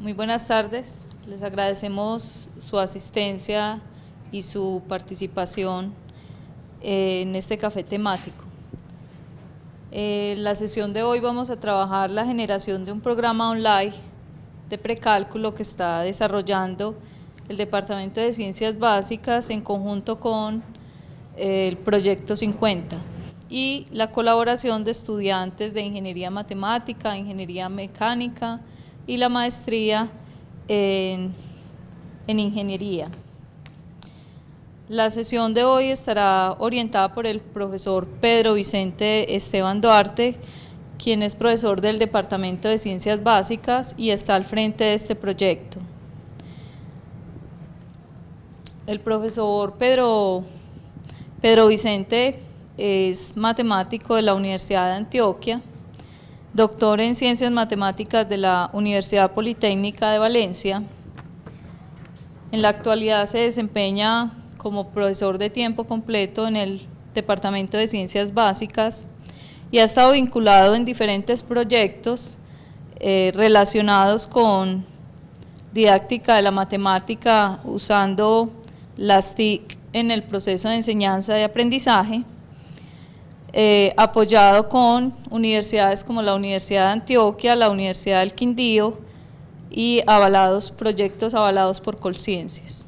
Muy buenas tardes, les agradecemos su asistencia y su participación eh, en este café temático. En eh, la sesión de hoy vamos a trabajar la generación de un programa online de precálculo que está desarrollando el Departamento de Ciencias Básicas en conjunto con eh, el Proyecto 50 y la colaboración de estudiantes de Ingeniería Matemática, Ingeniería Mecánica y la maestría en, en Ingeniería. La sesión de hoy estará orientada por el profesor Pedro Vicente Esteban Duarte, quien es profesor del Departamento de Ciencias Básicas y está al frente de este proyecto el profesor Pedro, Pedro Vicente es matemático de la Universidad de Antioquia, doctor en Ciencias Matemáticas de la Universidad Politécnica de Valencia. En la actualidad se desempeña como profesor de tiempo completo en el Departamento de Ciencias Básicas y ha estado vinculado en diferentes proyectos eh, relacionados con didáctica de la matemática usando las TIC en el proceso de enseñanza y aprendizaje, eh, apoyado con universidades como la Universidad de Antioquia, la Universidad del Quindío y avalados, proyectos avalados por Colciencias.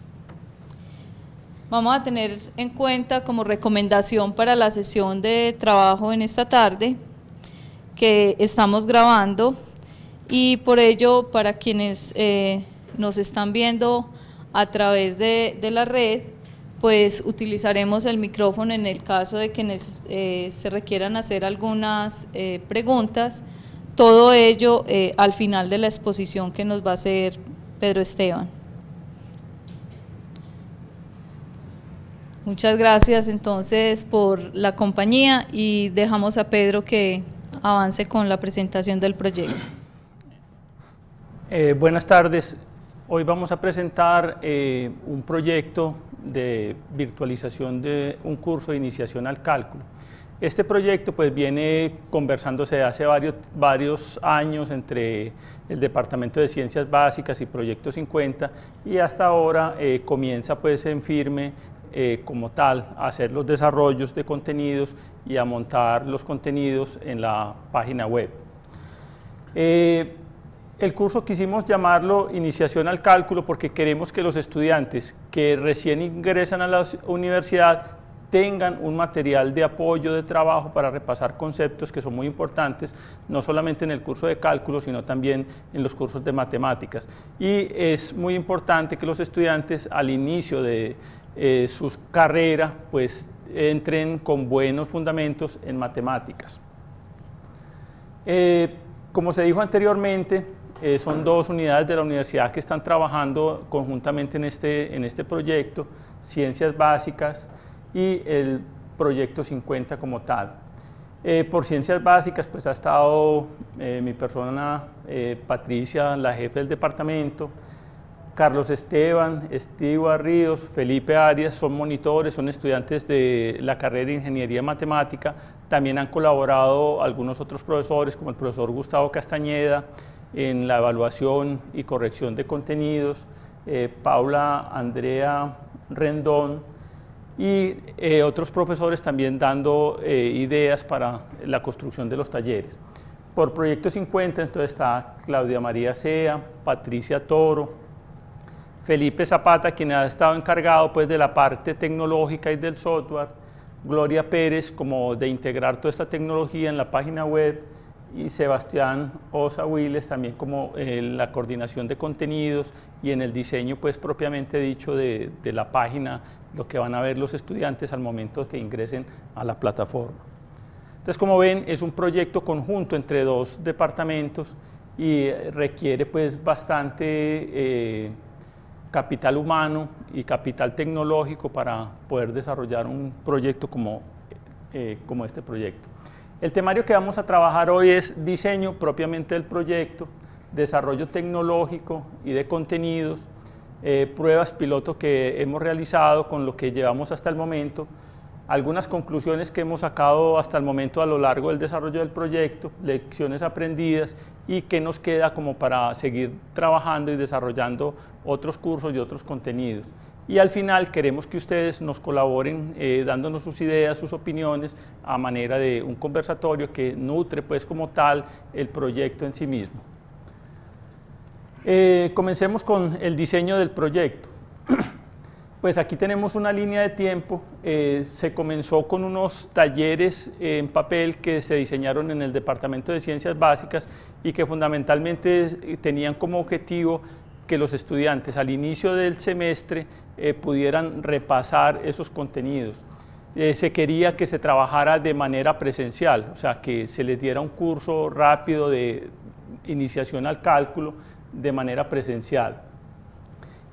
Vamos a tener en cuenta como recomendación para la sesión de trabajo en esta tarde que estamos grabando y por ello para quienes eh, nos están viendo a través de, la red, pues utilizaremos el micrófono en el caso de que eh, se requieran hacer algunas eh, preguntas, todo ello eh, al final de la exposición que nos va a hacer Pedro Esteban. Muchas gracias entonces por la compañía y dejamos a Pedro que avance con la presentación del proyecto. buenas tardes. Hoy vamos a presentar eh, un proyecto de virtualización de un curso de iniciación al cálculo. Este proyecto pues viene conversándose hace varios, años entre el Departamento de Ciencias Básicas y Proyecto 50 y hasta ahora eh, comienza pues en firme eh, como tal a hacer los desarrollos de contenidos y a montar los contenidos en la página web. El curso quisimos llamarlo Iniciación al Cálculo porque queremos que los estudiantes que recién ingresan a la universidad tengan un material de apoyo, de trabajo para repasar conceptos que son muy importantes, no solamente en el curso de cálculo, sino también en los cursos de matemáticas. Y es muy importante que los estudiantes al inicio de eh, su sus carreras pues entren con buenos fundamentos en matemáticas. Eh, como se dijo anteriormente, eh, son dos unidades de la universidad que están trabajando conjuntamente en este, este proyecto, Ciencias Básicas y el Proyecto 50 como tal. Eh, por Ciencias Básicas pues ha estado eh, mi persona Patricia, la jefe del departamento, Carlos Esteban, Estiba Ríos, Felipe Arias son monitores, son estudiantes de la carrera de Ingeniería Matemática. También han colaborado algunos otros profesores, como el profesor Gustavo Castañeda, en la evaluación y corrección de contenidos, eh, Paula Andrea Rendón y eh, otros profesores también dando eh, ideas para la construcción de los talleres. Por Proyecto 50 entonces está Claudia María Sea, Patricia Toro, Felipe Zapata, quien ha estado encargado pues, de la parte tecnológica y del software, Gloria Pérez como de integrar toda esta tecnología en la página web, y Sebastián Osa también como eh, la coordinación de contenidos y en el diseño pues propiamente dicho de, la página, lo que van a ver los estudiantes al momento que ingresen a la plataforma. Entonces como ven es un proyecto conjunto entre dos departamentos y eh, requiere pues bastante eh, capital humano y capital tecnológico para poder desarrollar un proyecto como, como este proyecto. El temario que vamos a trabajar hoy es diseño propiamente del proyecto, desarrollo tecnológico y de contenidos, eh, pruebas piloto que hemos realizado con lo que llevamos hasta el momento, algunas conclusiones que hemos sacado hasta el momento a lo largo del desarrollo del proyecto, lecciones aprendidas y qué nos queda como para seguir trabajando y desarrollando otros cursos y otros contenidos y al final queremos que ustedes nos colaboren eh, dándonos sus ideas, sus opiniones a manera de un conversatorio que nutre pues como tal el proyecto en sí mismo. Eh, comencemos con el diseño del proyecto. Pues aquí tenemos una línea de tiempo, eh, se comenzó con unos talleres en papel que se diseñaron en el Departamento de Ciencias Básicas y que fundamentalmente tenían como objetivo que los estudiantes al inicio del semestre eh, pudieran repasar esos contenidos. Eh, se quería que se trabajara de manera presencial, o sea, que se les diera un curso rápido de iniciación al cálculo de manera presencial.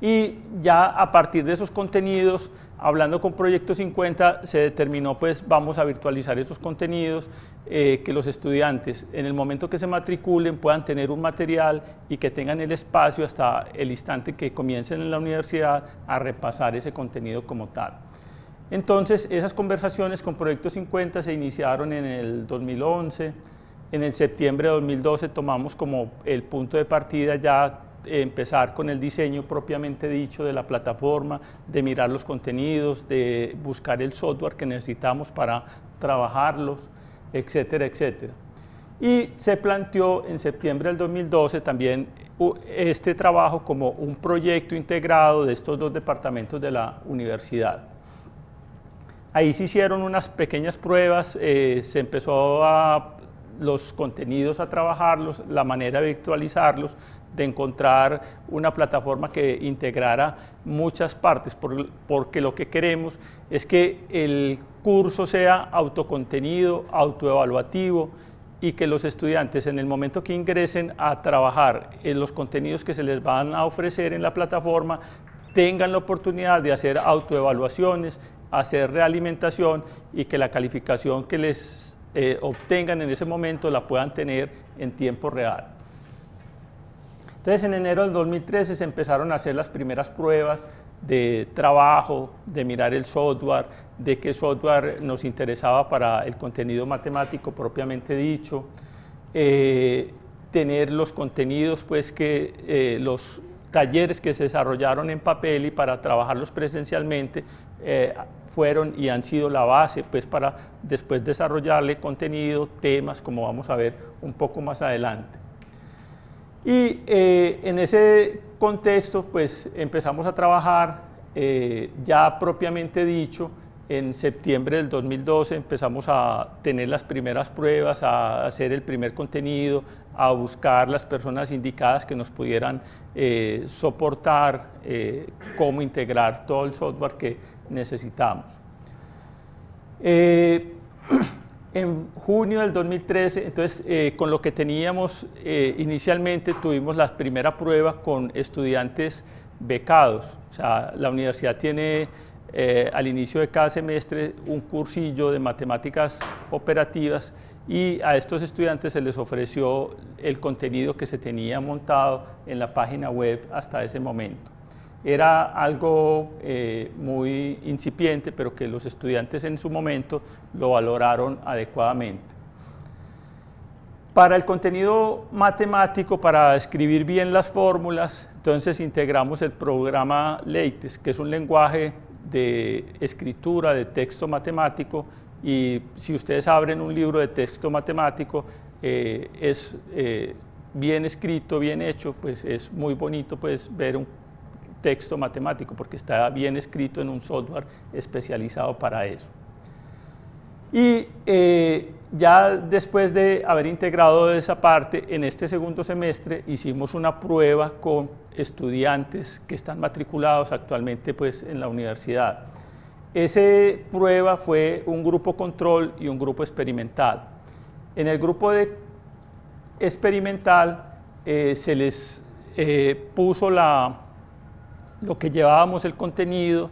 Y ya a partir de esos contenidos Hablando con Proyecto 50 se determinó pues vamos a virtualizar esos contenidos, eh, que los estudiantes en el momento que se matriculen puedan tener un material y que tengan el espacio hasta el instante que comiencen en la universidad a repasar ese contenido como tal. Entonces esas conversaciones con Proyecto 50 se iniciaron en el 2011, en el septiembre de 2012 tomamos como el punto de partida ya empezar con el diseño propiamente dicho de la plataforma, de mirar los contenidos, de buscar el software que necesitamos para trabajarlos, etcétera, etcétera. Y se planteó en septiembre del 2012 también este trabajo como un proyecto integrado de estos dos departamentos de la universidad. Ahí se hicieron unas pequeñas pruebas, eh, se empezó a los contenidos a trabajarlos, la manera de virtualizarlos, de encontrar una plataforma que integrara muchas partes, porque lo que queremos es que el curso sea autocontenido, autoevaluativo y que los estudiantes en el momento que ingresen a trabajar en los contenidos que se les van a ofrecer en la plataforma tengan la oportunidad de hacer autoevaluaciones, hacer realimentación y que la calificación que les eh, obtengan en ese momento la puedan tener en tiempo real. Entonces en enero del 2013 se empezaron a hacer las primeras pruebas de trabajo, de mirar el software, de qué software nos interesaba para el contenido matemático propiamente dicho, eh, tener los contenidos pues que eh, los talleres que se desarrollaron en papel y para trabajarlos presencialmente eh, fueron y han sido la base pues, para después desarrollarle contenido, temas, como vamos a ver un poco más adelante. Y eh, en ese contexto, pues empezamos a trabajar, eh, ya propiamente dicho, en septiembre del 2012 empezamos a tener las primeras pruebas, a hacer el primer contenido, a buscar las personas indicadas que nos pudieran eh, soportar cómo integrar todo el software que necesitamos. en junio del 2013, entonces eh, con lo que teníamos eh, inicialmente tuvimos la primera prueba con estudiantes becados. O sea, la universidad tiene eh, al inicio de cada semestre un cursillo de matemáticas operativas y a estos estudiantes se les ofreció el contenido que se tenía montado en la página web hasta ese momento era algo eh, muy incipiente, pero que los estudiantes en su momento lo valoraron adecuadamente. Para el contenido matemático, para escribir bien las fórmulas, entonces integramos el programa Leites, que es un lenguaje de escritura de texto matemático y si ustedes abren un libro de texto matemático, eh, es eh, bien escrito, bien hecho, pues es muy bonito pues, ver un texto matemático, porque está bien escrito en un software especializado para eso. Y eh, ya después de haber integrado esa parte, en este segundo semestre hicimos una prueba con estudiantes que están matriculados actualmente pues, en la universidad. Esa prueba fue un grupo control y un grupo experimental. En el grupo experimental eh, se les eh, puso la lo que llevábamos el contenido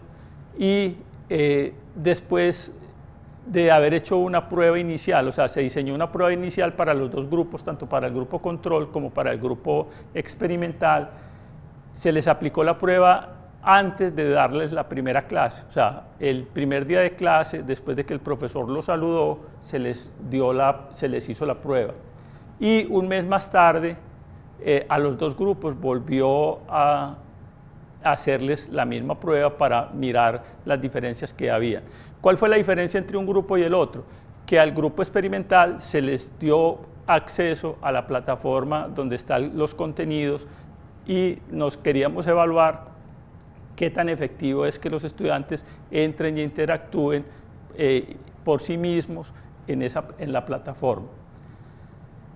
y eh, después de haber hecho una prueba inicial, o sea, se diseñó una prueba inicial para los dos grupos, tanto para el grupo control como para el grupo experimental, se les aplicó la prueba antes de darles la primera clase, o sea, el primer día de clase, después de que el profesor los saludó, se les, dio la, se les hizo la prueba. Y un mes más tarde, eh, a los dos grupos volvió a, hacerles la misma prueba para mirar las diferencias que había. ¿Cuál fue la diferencia entre un grupo y el otro? Que al grupo experimental se les dio acceso a la plataforma donde están los contenidos y nos queríamos evaluar qué tan efectivo es que los estudiantes entren y interactúen eh, por sí mismos en, esa, en la plataforma.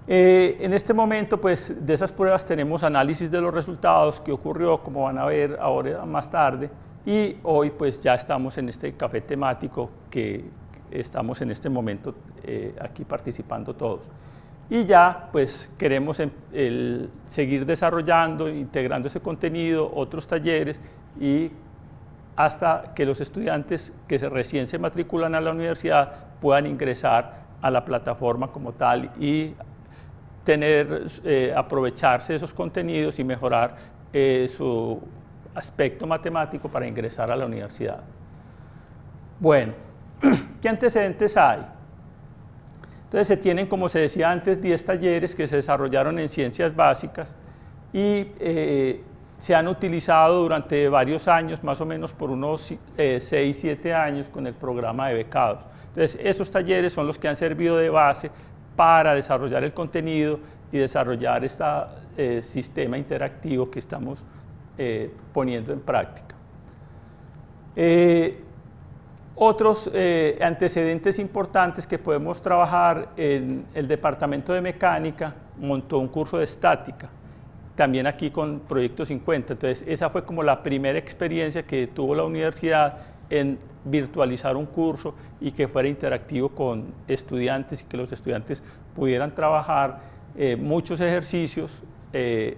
Eh, en este momento, pues, de esas pruebas tenemos análisis de los resultados, qué ocurrió, como van a ver ahora más tarde, y hoy, pues, ya estamos en este café temático que estamos en este momento eh, aquí participando todos. Y ya, pues, queremos em, seguir desarrollando, integrando ese contenido, otros talleres, y hasta que los estudiantes que se recién se matriculan a la universidad puedan ingresar a la plataforma como tal y tener, eh, aprovecharse de esos contenidos y mejorar eh, su aspecto matemático para ingresar a la universidad. Bueno, ¿qué antecedentes hay? Entonces se tienen, como se decía antes, 10 talleres que se desarrollaron en ciencias básicas y eh, se han utilizado durante varios años, más o menos por unos 6, 7 años con el programa de becados. Entonces esos talleres son los que han servido de base para desarrollar el contenido y desarrollar este eh, sistema interactivo que estamos eh, poniendo en práctica. Eh, otros antecedentes importantes que podemos trabajar en el departamento de mecánica montó un curso de estática, también aquí con Proyecto 50. Entonces, esa fue como la primera experiencia que tuvo la universidad en virtualizar un curso y que fuera interactivo con estudiantes y que los estudiantes pudieran trabajar eh, muchos ejercicios eh,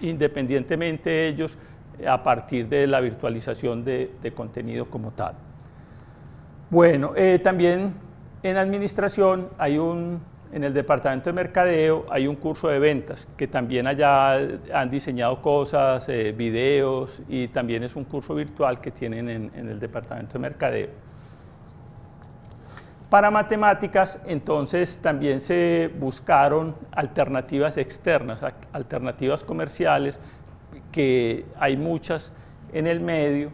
independientemente de ellos a partir de la virtualización de, contenido como tal. Bueno, eh, también en administración hay un en el departamento de mercadeo hay un curso de ventas, que también allá han diseñado cosas, eh, videos, y también es un curso virtual que tienen en, en el departamento de mercadeo. Para matemáticas, entonces, también se buscaron alternativas externas, alternativas comerciales, que hay muchas en el medio,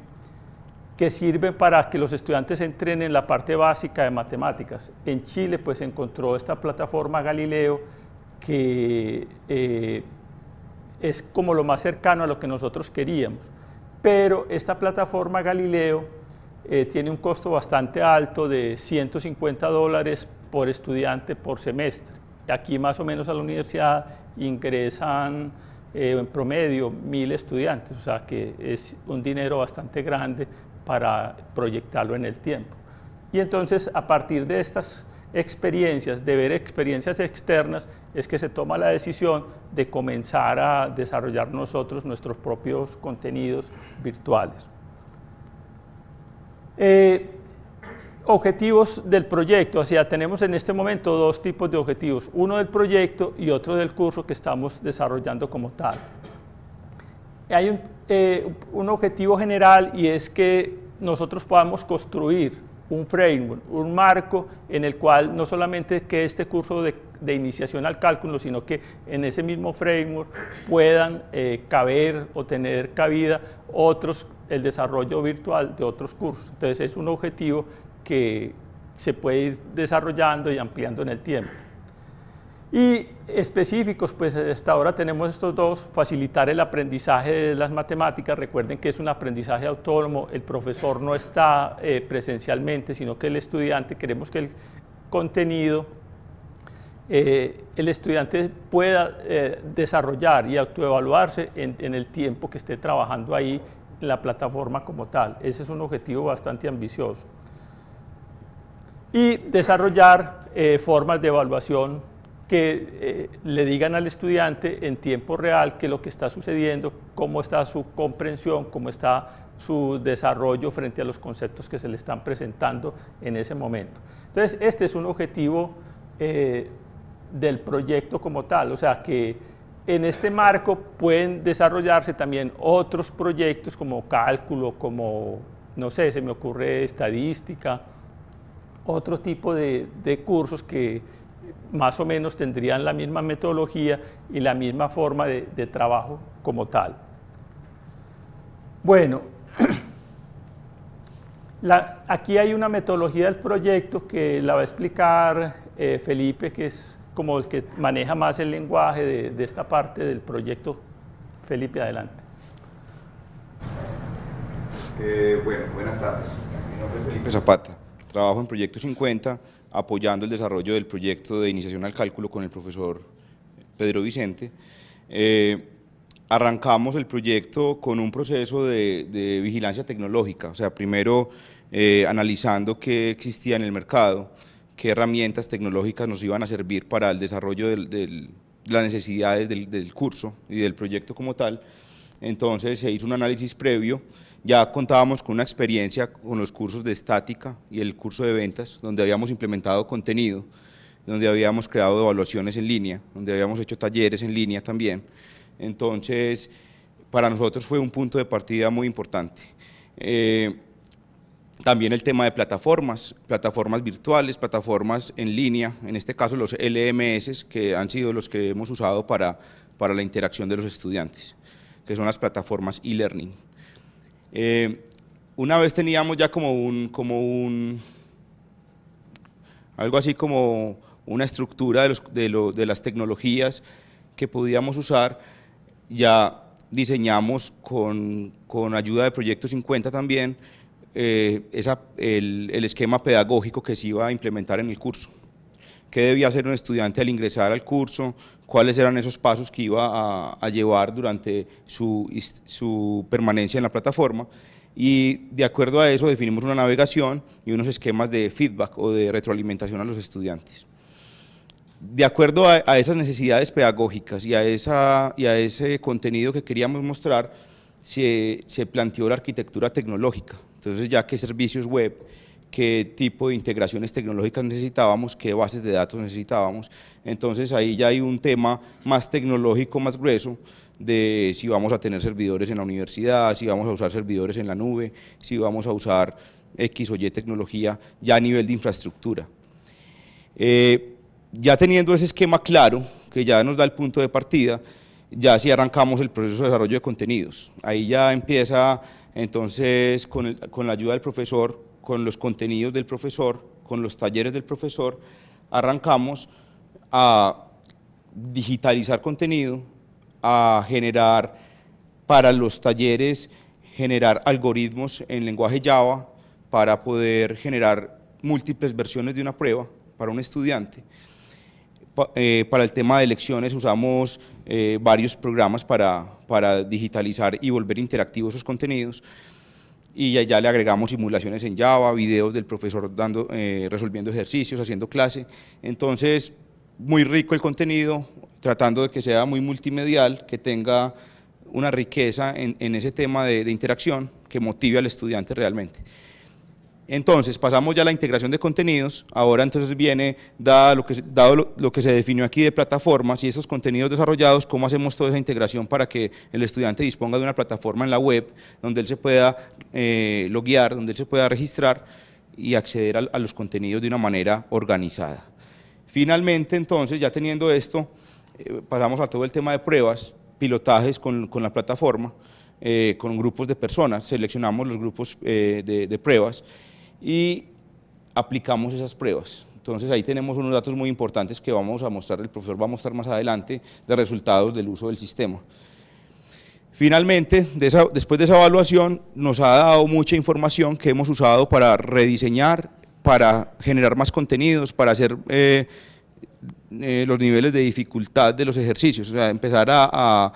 que sirven para que los estudiantes entrenen la parte básica de matemáticas. En Chile pues encontró esta plataforma Galileo que eh, es como lo más cercano a lo que nosotros queríamos. Pero esta plataforma Galileo eh, tiene un costo bastante alto de 150 dólares por estudiante por semestre. Aquí más o menos a la universidad ingresan eh, en promedio mil estudiantes, o sea que es un dinero bastante grande para proyectarlo en el tiempo. Y entonces, a partir de estas experiencias, de ver experiencias externas, es que se toma la decisión de comenzar a desarrollar nosotros nuestros propios contenidos virtuales. Eh, objetivos del proyecto, o sea, tenemos en este momento dos tipos de objetivos, uno del proyecto y otro del curso que estamos desarrollando como tal. Hay un, eh, un objetivo general y es que nosotros podamos construir un framework, un marco en el cual no solamente que este curso de, iniciación al cálculo, sino que en ese mismo framework puedan eh, caber o tener cabida otros, el desarrollo virtual de otros cursos. Entonces es un objetivo que se puede ir desarrollando y ampliando en el tiempo. Y específicos, pues hasta ahora tenemos estos dos, facilitar el aprendizaje de las matemáticas, recuerden que es un aprendizaje autónomo, el profesor no está eh, presencialmente, sino que el estudiante, queremos que el contenido, eh, el estudiante pueda eh, desarrollar y autoevaluarse en, en el tiempo que esté trabajando ahí en la plataforma como tal. Ese es un objetivo bastante ambicioso. Y desarrollar formas de evaluación que eh, le digan al estudiante en tiempo real qué es lo que está sucediendo, cómo está su comprensión, cómo está su desarrollo frente a los conceptos que se le están presentando en ese momento. Entonces, este es un objetivo eh, del proyecto como tal, o sea que en este marco pueden desarrollarse también otros proyectos como cálculo, como, no sé, se me ocurre estadística, otro tipo de cursos que más o menos tendrían la misma metodología y la misma forma de, trabajo como tal. Bueno, aquí hay una metodología del proyecto que la va a explicar eh, Felipe, que es como el que maneja más el lenguaje de, esta parte del proyecto. Felipe, adelante. Eh, bueno, buenas tardes. Mi nombre es Felipe Zapata. Trabajo en Proyecto 50 apoyando el desarrollo del proyecto de iniciación al cálculo con el profesor Pedro Vicente. Eh, arrancamos el proyecto con un proceso de, vigilancia tecnológica, o sea, primero eh, analizando qué existía en el mercado, qué herramientas tecnológicas nos iban a servir para el desarrollo de las necesidades del curso y del proyecto como tal. Entonces se hizo un análisis previo ya contábamos con una experiencia con los cursos de estática y el curso de ventas, donde habíamos implementado contenido, donde habíamos creado evaluaciones en línea, donde habíamos hecho talleres en línea también. Entonces, para nosotros fue un punto de partida muy importante. Eh, también el tema de plataformas, plataformas virtuales, plataformas en línea, en este caso los LMS, que han sido los que hemos usado para, para la interacción de los estudiantes, que son las plataformas e-learning. Eh, una vez teníamos ya como un, como un, algo así como una estructura de, los, de, lo, de las tecnologías que podíamos usar, ya diseñamos con, con ayuda de Proyecto 50 también eh, esa, el, el, esquema pedagógico que se iba a implementar en el curso. ¿Qué debía hacer un estudiante al ingresar al curso? cuáles eran esos pasos que iba a, llevar durante su, permanencia en la plataforma y de acuerdo a eso definimos una navegación y unos esquemas de feedback o de retroalimentación a los estudiantes. De acuerdo a, esas necesidades pedagógicas y a, ese contenido que queríamos mostrar, se, se planteó la arquitectura tecnológica. Entonces, ya que servicios web qué tipo de integraciones tecnológicas necesitábamos, qué bases de datos necesitábamos. Entonces ahí ya hay un tema más tecnológico, más grueso, de si vamos a tener servidores en la universidad, si vamos a usar servidores en la nube, si vamos a usar X o Y tecnología ya a nivel de infraestructura. Eh, ya teniendo ese esquema claro, que ya nos da el punto de partida, ya si arrancamos el proceso de desarrollo de contenidos. Ahí ya empieza entonces con la ayuda del profesor con los contenidos del profesor, con los talleres del profesor, arrancamos a digitalizar contenido, a generar para los talleres, generar algoritmos en lenguaje Java para poder generar múltiples versiones de una prueba para un estudiante. Eh, para el tema de lecciones usamos eh, varios programas para, para digitalizar y volver interactivos esos contenidos y ya le agregamos simulaciones en Java, videos del profesor dando, eh, resolviendo ejercicios, haciendo clase. Entonces, muy rico el contenido, tratando de que sea muy multimedial, que tenga una riqueza en, ese tema de interacción que motive al estudiante realmente. Entonces, pasamos ya a la integración de contenidos, ahora entonces viene, dado, lo que, se definió aquí de plataformas y esos contenidos desarrollados, cómo hacemos toda esa integración para que el estudiante disponga de una plataforma en la web donde él se pueda eh, loguear, donde él se pueda registrar y acceder a, los contenidos de una manera organizada. Finalmente, entonces, ya teniendo esto, eh, pasamos a todo el tema de pruebas, pilotajes con, la plataforma, eh, con grupos de personas, seleccionamos los grupos de pruebas y aplicamos esas pruebas. Entonces ahí tenemos unos datos muy importantes que vamos a mostrar, el profesor va a mostrar más adelante, de resultados del uso del sistema. Finalmente, después de esa evaluación, nos ha dado mucha información que hemos usado para rediseñar, para generar más contenidos, para hacer eh, eh, los niveles de dificultad de los ejercicios, o sea, empezar a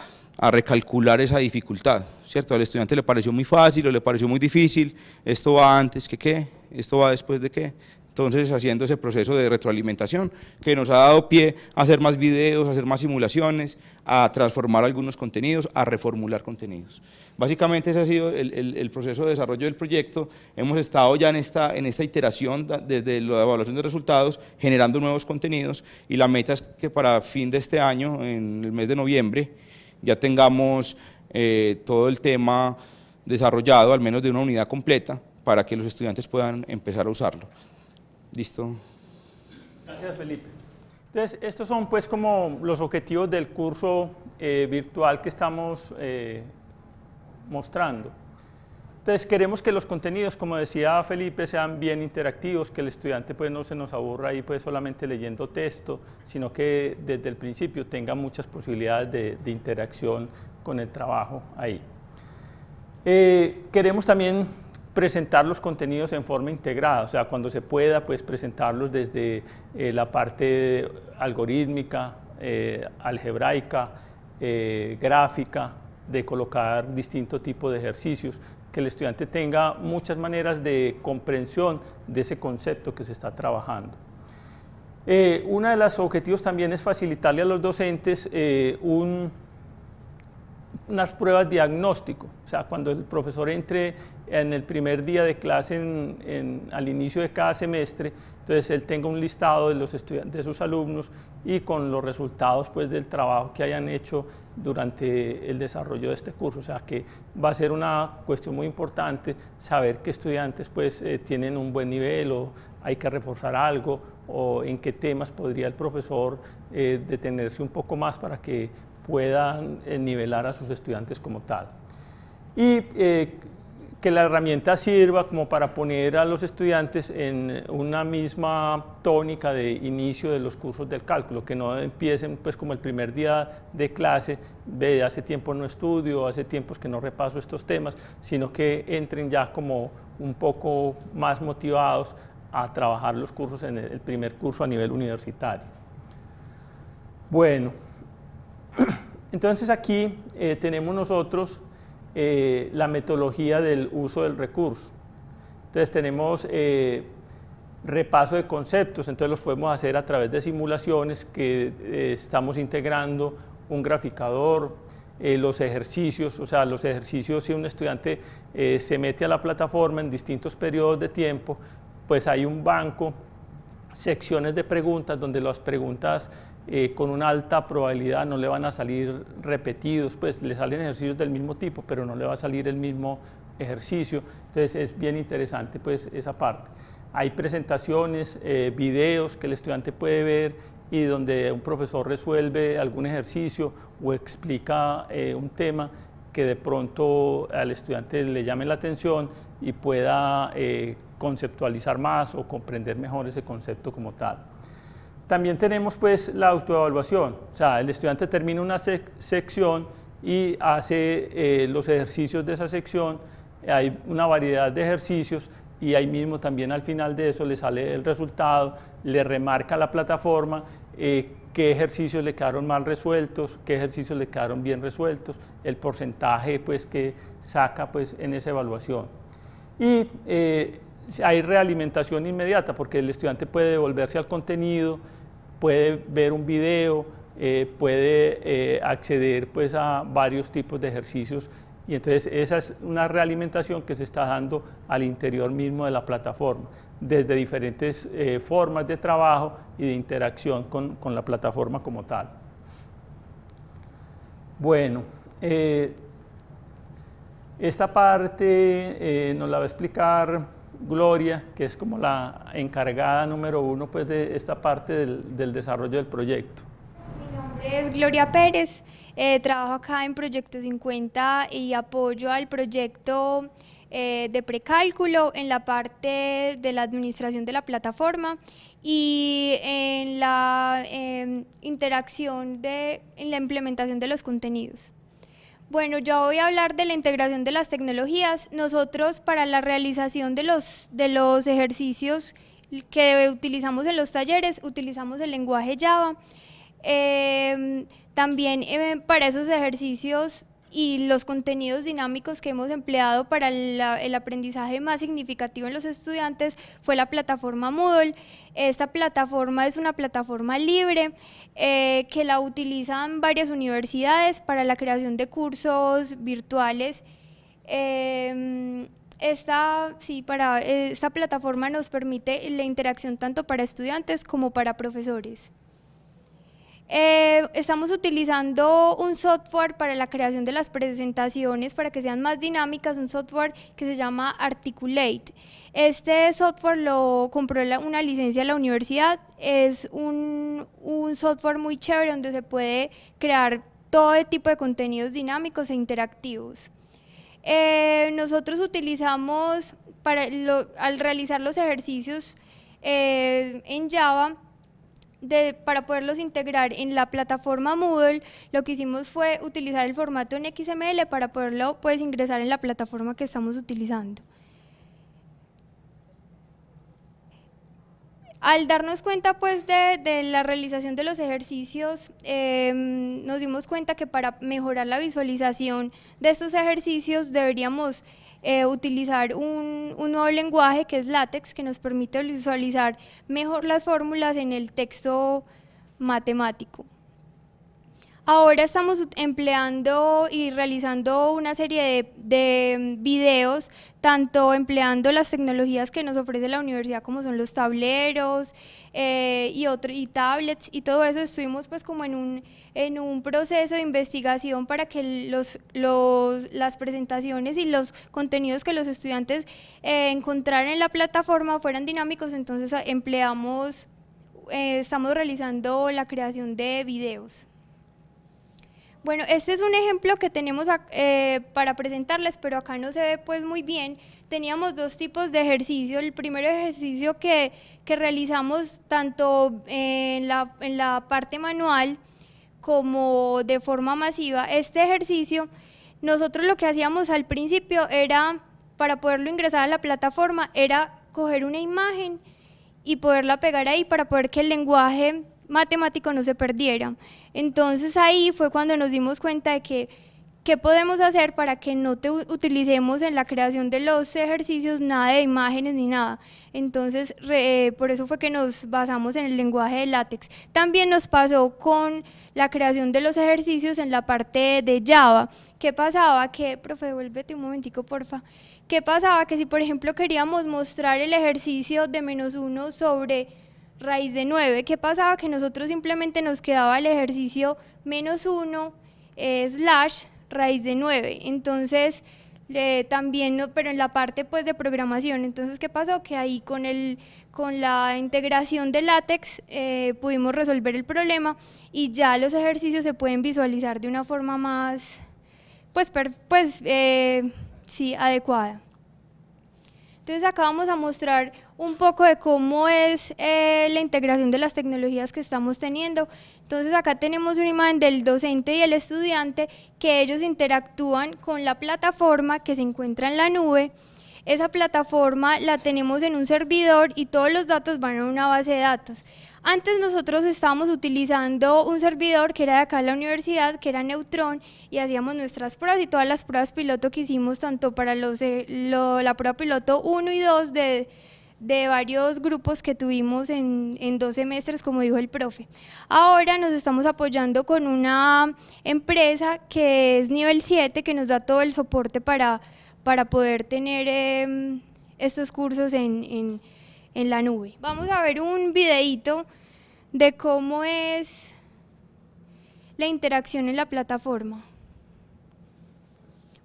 recalcular esa dificultad. ¿cierto? Al estudiante le pareció muy fácil o le pareció muy difícil, esto va antes que qué, esto va después de qué. Entonces haciendo ese proceso de retroalimentación que nos ha dado pie a hacer más videos, a hacer más simulaciones, a transformar algunos contenidos, a reformular contenidos. Básicamente ese ha sido el, proceso de desarrollo del proyecto. Hemos estado ya en esta, en esta iteración desde la evaluación de resultados generando nuevos contenidos y la meta es que para fin de este año, en el mes de noviembre, ya tengamos eh, todo el tema desarrollado, al menos de una unidad completa, para que los estudiantes puedan empezar a usarlo. ¿Listo? Gracias, Felipe. Entonces, estos son pues como los objetivos del curso eh, virtual que estamos eh, mostrando. Entonces, queremos que los contenidos, como decía Felipe, sean bien interactivos, que el estudiante pues no se nos aburra ahí pues solamente leyendo texto, sino que desde el principio tenga muchas posibilidades de, de interacción con el trabajo ahí. Eh, queremos también presentar los contenidos en forma integrada, o sea, cuando se pueda, pues presentarlos desde eh, la parte algorítmica, eh, algebraica, gráfica, de colocar distinto tipo de ejercicios, que el estudiante tenga muchas maneras de comprensión de ese concepto que se está trabajando. uno de los objetivos también es facilitarle a los docentes un unas pruebas diagnóstico. O sea, cuando el profesor entre en el primer día de clase, en, al inicio de cada semestre, entonces él tenga un listado de los de sus alumnos y con los resultados pues, del trabajo que hayan hecho durante el desarrollo de este curso. O sea, que va a ser una cuestión muy importante saber qué estudiantes pues, eh, tienen un buen nivel o hay que reforzar algo o en qué temas podría el profesor eh, detenerse un poco más para que puedan eh, nivelar a sus estudiantes como tal. Y eh, que la herramienta sirva como para poner a los estudiantes en una misma tónica de inicio de los cursos del cálculo, que no empiecen pues como el primer día de clase, de hace tiempo no estudio, hace tiempos que no repaso estos temas, sino que entren ya como un poco más motivados a trabajar los cursos en el primer curso a nivel universitario. Bueno, Entonces aquí eh, tenemos nosotros eh, la metodología del uso del recurso. Entonces tenemos eh, repaso de conceptos, entonces los podemos hacer a través de simulaciones que estamos integrando un graficador, los ejercicios, o sea, los ejercicios si un estudiante se mete a la plataforma en distintos periodos de tiempo, pues hay un banco secciones de preguntas donde las preguntas eh, con una alta probabilidad no le van a salir repetidos, pues le salen ejercicios del mismo tipo, pero no le va a salir el mismo ejercicio. Entonces es bien interesante pues esa parte. Hay presentaciones, eh, videos que el estudiante puede ver y donde un profesor resuelve algún ejercicio o explica eh, un tema que de pronto al estudiante le llame la atención y pueda conceptualizar más o comprender mejor ese concepto como tal. También tenemos pues la autoevaluación, o sea, el estudiante termina una sección y hace eh, los ejercicios de esa sección, hay una variedad de ejercicios y ahí mismo también al final de eso le sale el resultado, le remarca la plataforma, eh, qué ejercicios le quedaron mal resueltos, qué ejercicios le quedaron bien resueltos, el porcentaje pues que saca pues en esa evaluación. Y eh, hay realimentación inmediata porque el estudiante puede devolverse al contenido, puede ver un video, eh, puede eh, acceder pues, a varios tipos de ejercicios y entonces esa es una realimentación que se está dando al interior mismo de la plataforma, desde diferentes eh, formas de trabajo y de interacción con, con la plataforma como tal. Bueno, esta parte nos la va a explicar Gloria, que es como la encargada número uno pues, de esta parte del, desarrollo del proyecto. Mi nombre es Gloria Pérez, eh, trabajo acá en Proyecto 50 y apoyo al proyecto eh, de precálculo en la parte de la administración de la plataforma y en la em, interacción, de, en la implementación de los contenidos. Bueno, yo voy a hablar de la integración de las tecnologías. Nosotros para la realización de los, de los ejercicios que utilizamos en los talleres, utilizamos el lenguaje Java. Em, también eh, para esos ejercicios y los contenidos dinámicos que hemos empleado para el aprendizaje más significativo en los estudiantes fue la plataforma Moodle. Esta plataforma es una plataforma libre eh, que la utilizan varias universidades para la creación de cursos virtuales. Eh, para, eh, esta plataforma nos permite la interacción tanto para estudiantes como para profesores. Eh, estamos utilizando un software para la creación de las presentaciones para que sean más dinámicas, un software que se llama Articulate. Este software lo compró una licencia de la universidad, es un, software muy chévere donde se puede crear todo tipo de contenidos dinámicos e interactivos. Eh, nosotros utilizamos, al realizar los ejercicios eh, en Java, para poderlos integrar en la plataforma Moodle, lo que hicimos fue utilizar el formato en XML para poderlo pues, ingresar en la plataforma que estamos utilizando. Al darnos cuenta pues, de, la realización de los ejercicios, em, nos dimos cuenta que para mejorar la visualización de estos ejercicios deberíamos eh, utilizar un, un, nuevo lenguaje que es latex, que nos permite visualizar mejor las fórmulas en el texto matemático. Ahora estamos empleando y realizando una serie de, mm, videos, tanto empleando las tecnologías que nos ofrece la universidad, como son los tableros eh, y, tablets y todo eso. Estuvimos pues como en un, proceso de investigación para que los, las presentaciones y los contenidos que los estudiantes eh, encontraran en la plataforma fueran dinámicos, entonces empleamos, eh, estamos realizando la creación de videos. Bueno, este es un ejemplo que tenemos eh, para presentarles, pero acá no se ve pues muy bien. Teníamos dos tipos de ejercicio. El primer ejercicio que, que realizamos tanto en la, en la parte manual como de forma masiva. Este ejercicio, nosotros lo que hacíamos al principio era, para poderlo ingresar a la plataforma, era coger una imagen y poderla pegar ahí para poder que el lenguaje matemático no se perdiera. Entonces ahí fue cuando nos dimos cuenta de que qué podemos hacer para que no te utilicemos en la creación de los ejercicios nada de imágenes ni nada. Entonces, eh, por eso fue que nos basamos en el lenguaje de látex. También nos pasó con la creación de los ejercicios en la parte de Java. ¿Qué pasaba? Que, profe, devuélvete un momentico, porfa. ¿Qué pasaba? Que si, por ejemplo, queríamos mostrar el ejercicio de menos uno sobre raíz de 9. ¿Qué pasaba? Que nosotros simplemente nos quedaba el ejercicio menos 1 eh, slash raíz de 9. Entonces, también, no, pero en la parte pues de programación, entonces ¿qué pasó? Que ahí con, con la integración de látex eh, pudimos resolver el problema y ya los ejercicios se pueden visualizar de una forma más, pues, pues eh, sí, adecuada. Entonces acá vamos a mostrar un poco de cómo es eh, la integración de las tecnologías que estamos teniendo. Entonces acá tenemos una imagen del docente y el estudiante que ellos interactúan con la plataforma que se encuentra en la nube. Esa plataforma la tenemos en un servidor y todos los datos van a una base de datos. Antes nosotros estábamos utilizando un servidor que era de acá en la universidad, que era Neutron, y hacíamos nuestras pruebas y todas las pruebas piloto que hicimos, tanto para los, eh, la prueba piloto 1 y 2 de de varios grupos que tuvimos en, dos semestres, como dijo el profe. Ahora nos estamos apoyando con una empresa que es nivel 7, que nos da todo el soporte para, poder tener em, estos cursos en, en la nube. Vamos a ver un videito de cómo es la interacción en la plataforma.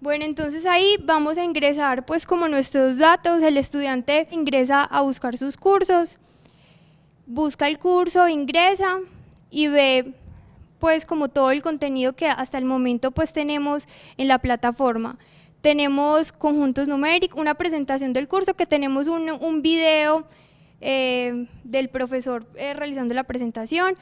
Bueno, entonces ahí vamos a ingresar pues como nuestros datos, el estudiante ingresa a buscar sus cursos, busca el curso, ingresa y ve pues como todo el contenido que hasta el momento pues tenemos en la plataforma. Tenemos conjuntos numéricos, una presentación del curso que tenemos un, un video Em, del profesor eh, realizando la presentación,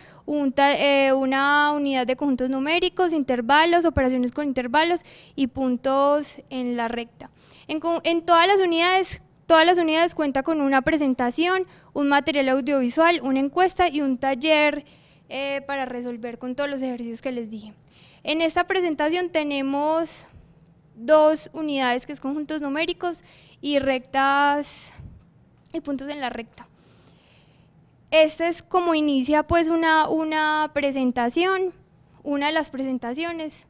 eh, una unidad de conjuntos numéricos, intervalos, operaciones con intervalos y puntos en la recta. En, todas las unidades Todas las unidades cuentan con una presentación, un material audiovisual, una encuesta y un taller eh, para resolver con todos los ejercicios que les dije. En esta presentación tenemos dos unidades que es conjuntos numéricos y rectas y puntos en la recta. Este es como inicia pues una, una presentación, una de las presentaciones.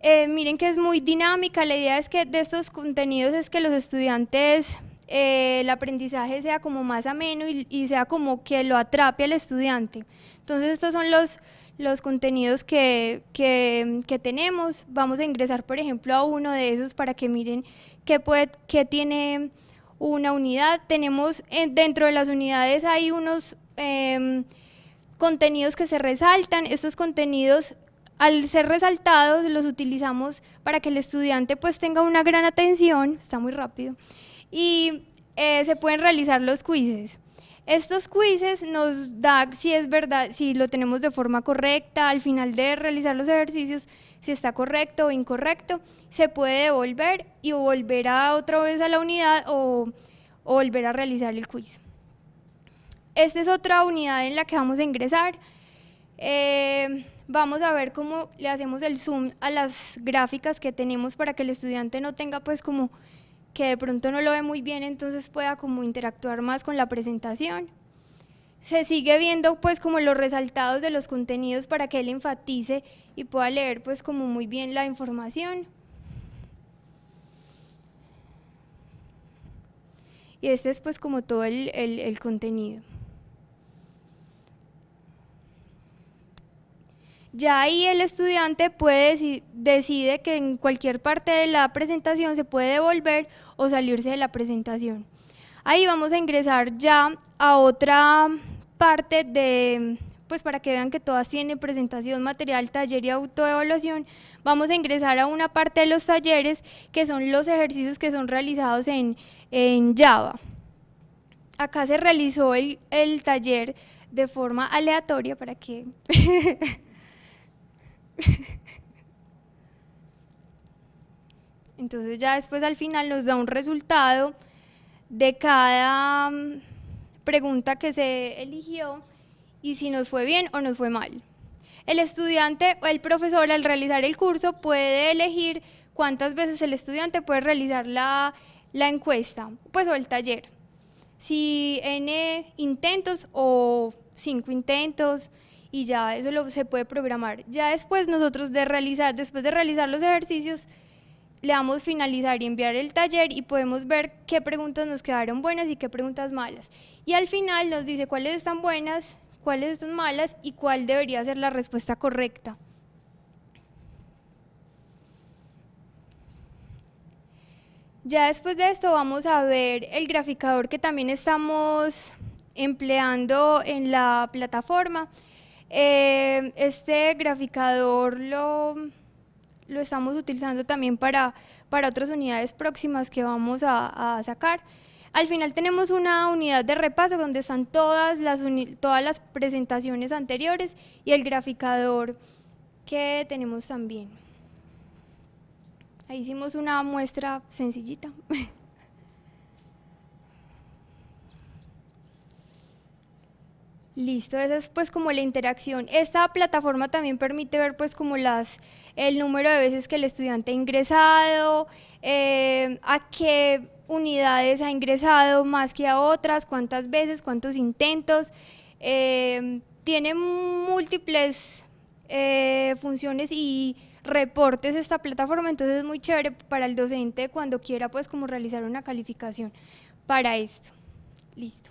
Eh, miren que es muy dinámica, la idea es que de estos contenidos es que los estudiantes, eh, el aprendizaje sea como más ameno y, sea como que lo atrape al estudiante. Entonces estos son los, los contenidos que tenemos, vamos a ingresar por ejemplo a uno de esos para que miren que, que tiene una unidad. Tenemos dentro de las unidades hay unos em, contenidos que se resaltan. Estos contenidos al ser resaltados los utilizamos para que el estudiante pues tenga una gran atención, está muy rápido, y eh, se pueden realizar los quizzes. Estos quizzes nos da si es verdad, si lo tenemos de forma correcta, al final de realizar los ejercicios si está correcto o incorrecto, se puede devolver y volver a otra vez a la unidad o, volver a realizar el quiz. Esta es otra unidad en la que vamos a ingresar. Eh, vamos a ver cómo le hacemos el zoom a las gráficas que tenemos para que el estudiante no tenga pues como que de pronto no lo ve muy bien, entonces pueda como interactuar más con la presentación se sigue viendo pues como los resaltados de los contenidos para que él enfatice y pueda leer pues como muy bien la información. Y este es pues como todo el, el contenido. Ya ahí el estudiante puede decide que en cualquier parte de la presentación se puede devolver o salirse de la presentación. Ahí vamos a ingresar ya a otra parte de, pues para que vean que todas tienen presentación, material, taller y autoevaluación, vamos a ingresar a una parte de los talleres que son los ejercicios que son realizados en, Java. Acá se realizó el, el taller de forma aleatoria para que... Entonces ya después al final nos da un resultado de cada pregunta que se eligió y si nos fue bien o nos fue mal. El estudiante o el profesor al realizar el curso puede elegir cuántas veces el estudiante puede realizar la, encuesta, pues o el taller. Si n intentos o cinco intentos y ya eso se puede programar. Ya después nosotros de realizar, después de realizar los ejercicios, le damos finalizar y enviar el taller y podemos ver qué preguntas nos quedaron buenas y qué preguntas malas. Y al final nos dice cuáles están buenas, cuáles están malas y cuál debería ser la respuesta correcta. Ya después de esto vamos a ver el graficador que también estamos empleando en la plataforma. Eh, este graficador lo lo estamos utilizando también para, para otras unidades próximas que vamos a, sacar. Al final tenemos una unidad de repaso donde están todas las, todas las presentaciones anteriores y el graficador que tenemos también. Ahí hicimos una muestra sencillita. Listo, esa es pues como la interacción. Esta plataforma también permite ver pues como las el número de veces que el estudiante ha ingresado, eh, a qué unidades ha ingresado más que a otras, cuántas veces, cuántos intentos. Eh, tiene múltiples eh, funciones y reportes esta plataforma, entonces es muy chévere para el docente cuando quiera pues como realizar una calificación para esto. Listo.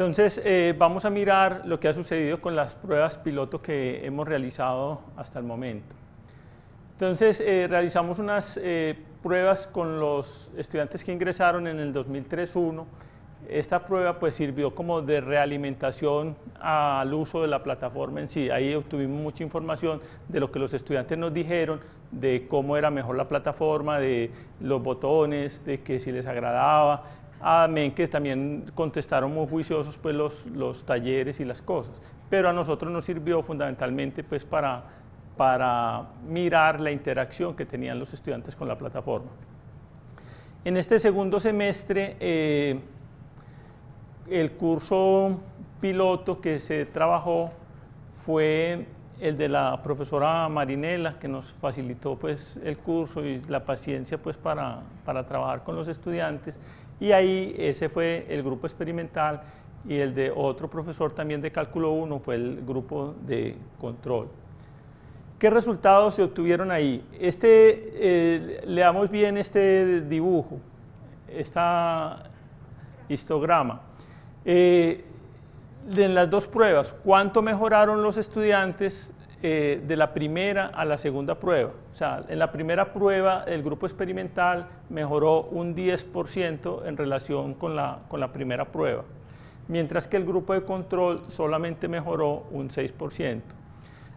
Entonces, eh, vamos a mirar lo que ha sucedido con las pruebas piloto que hemos realizado hasta el momento. Entonces, eh, realizamos unas eh, pruebas con los estudiantes que ingresaron en el 2003-1. Esta prueba pues, sirvió como de realimentación al uso de la plataforma en sí. Ahí obtuvimos mucha información de lo que los estudiantes nos dijeron, de cómo era mejor la plataforma, de los botones, de que si les agradaba, amen que también contestaron muy juiciosos pues, los, talleres y las cosas. Pero a nosotros nos sirvió fundamentalmente pues, para, para mirar la interacción que tenían los estudiantes con la plataforma. En este segundo semestre, eh, el curso piloto que se trabajó fue el de la profesora Marinela, que nos facilitó pues, el curso y la paciencia pues, para, para trabajar con los estudiantes. Y ahí ese fue el grupo experimental y el de otro profesor también de cálculo 1 fue el grupo de control. ¿Qué resultados se obtuvieron ahí? Este, eh, leamos bien este dibujo, esta histograma. Eh, en las dos pruebas, ¿cuánto mejoraron los estudiantes eh, de la primera a la segunda prueba. O sea, en la primera prueba el grupo experimental mejoró un 10% en relación con la, primera prueba, mientras que el grupo de control solamente mejoró un 6%.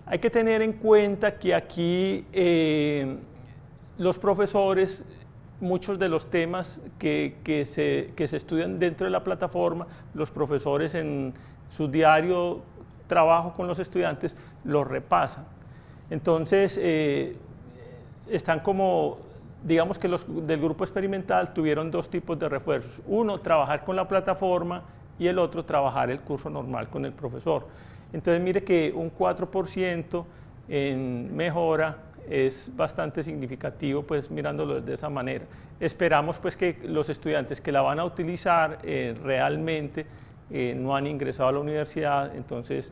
Hay que tener en cuenta que aquí eh, los profesores muchos de los temas que, se, que, se, estudian dentro de la plataforma, los profesores en su diario trabajo con los estudiantes, los repasan. Entonces, eh, están como, digamos que los del grupo experimental tuvieron dos tipos de refuerzos. Uno, trabajar con la plataforma y el otro, trabajar el curso normal con el profesor. Entonces, mire que un 4% en mejora es bastante significativo, pues mirándolo de esa manera. Esperamos pues que los estudiantes que la van a utilizar eh, realmente eh, no han ingresado a la universidad, entonces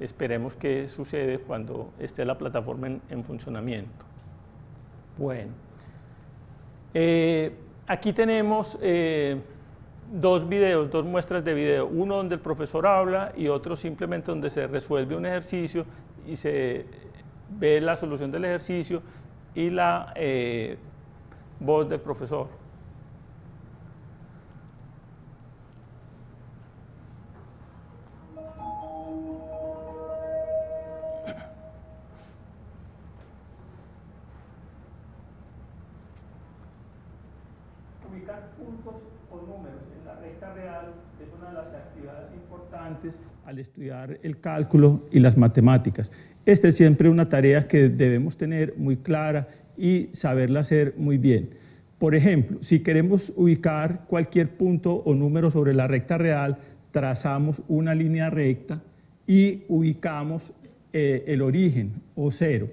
esperemos que sucede cuando esté la plataforma en, funcionamiento. Bueno, eh, aquí tenemos eh, dos videos, dos muestras de video, uno donde el profesor habla y otro simplemente donde se resuelve un ejercicio y se ve la solución del ejercicio y la voz del profesor. al estudiar el cálculo y las matemáticas. Esta es siempre una tarea que debemos tener muy clara y saberla hacer muy bien. Por ejemplo, si queremos ubicar cualquier punto o número sobre la recta real, trazamos una línea recta y ubicamos eh, el origen o cero.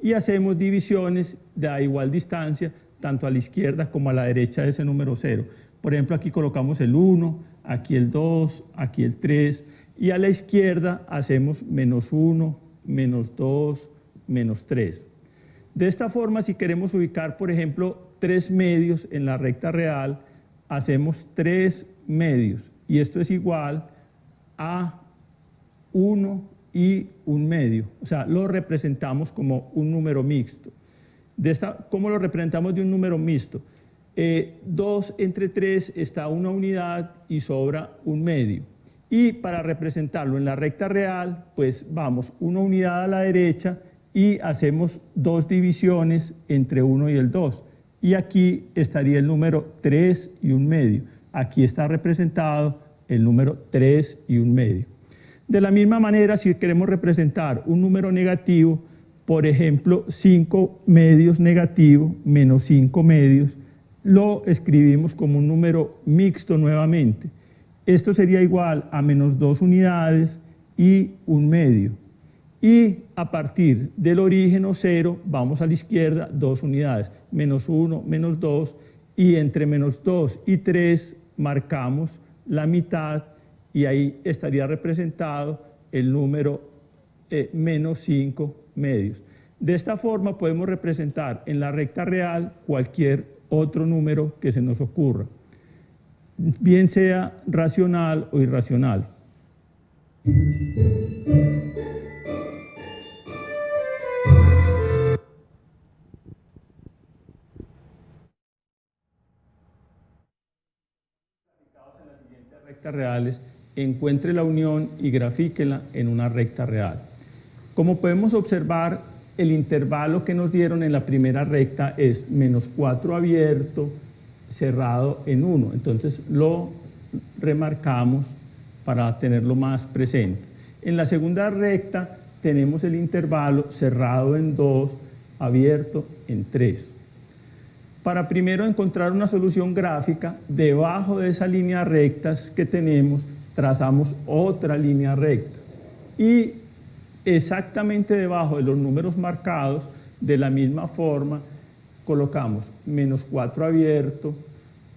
Y hacemos divisiones de igual distancia, tanto a la izquierda como a la derecha de ese número cero. Por ejemplo, aquí colocamos el 1, aquí el 2, aquí el 3, y a la izquierda hacemos menos 1, menos 2, menos 3. De esta forma, si queremos ubicar, por ejemplo, 3 medios en la recta real, hacemos 3 medios, y esto es igual a 1 y 1 medio, o sea, lo representamos como un número mixto. ¿Cómo lo representamos de un número mixto? 2 eh, entre 3 está una unidad y sobra un medio. Y para representarlo en la recta real, pues vamos una unidad a la derecha y hacemos dos divisiones entre 1 y el 2. Y aquí estaría el número 3 y un medio. Aquí está representado el número 3 y un medio. De la misma manera, si queremos representar un número negativo, por ejemplo, 5 medios negativo menos 5 medios, lo escribimos como un número mixto nuevamente. Esto sería igual a menos dos unidades y un medio. Y a partir del origen o cero, vamos a la izquierda dos unidades, menos uno, menos dos, y entre menos dos y tres, marcamos la mitad y ahí estaría representado el número eh, menos cinco medios. De esta forma podemos representar en la recta real cualquier otro número que se nos ocurra, bien sea racional o irracional. encuentre la unión y grafíquela en una recta real. Como podemos observar, el intervalo que nos dieron en la primera recta es menos 4 abierto, cerrado en 1. Entonces lo remarcamos para tenerlo más presente. En la segunda recta tenemos el intervalo cerrado en 2, abierto en 3. Para primero encontrar una solución gráfica, debajo de esa línea recta que tenemos, trazamos otra línea recta. Y exactamente debajo de los números marcados, de la misma forma, colocamos menos 4 abierto,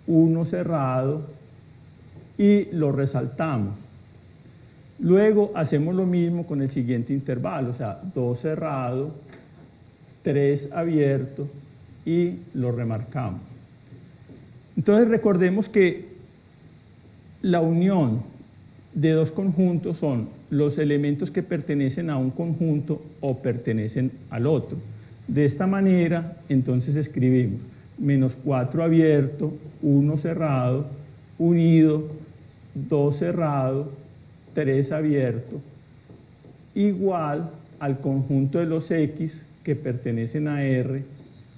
1 cerrado y lo resaltamos. Luego hacemos lo mismo con el siguiente intervalo, o sea, 2 cerrado, 3 abierto y lo remarcamos. Entonces recordemos que la unión de dos conjuntos son los elementos que pertenecen a un conjunto o pertenecen al otro. De esta manera, entonces escribimos menos 4 abierto, 1 cerrado, unido, 2 cerrado, 3 abierto, igual al conjunto de los X que pertenecen a R,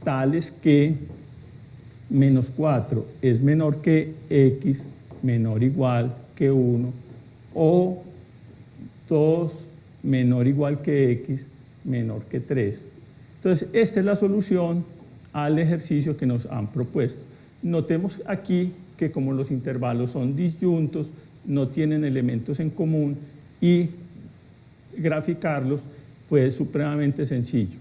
tales que menos 4 es menor que X, menor igual que 1, o 2 menor igual que x menor que 3. Entonces, esta es la solución al ejercicio que nos han propuesto. Notemos aquí que como los intervalos son disyuntos, no tienen elementos en común y graficarlos fue supremamente sencillo.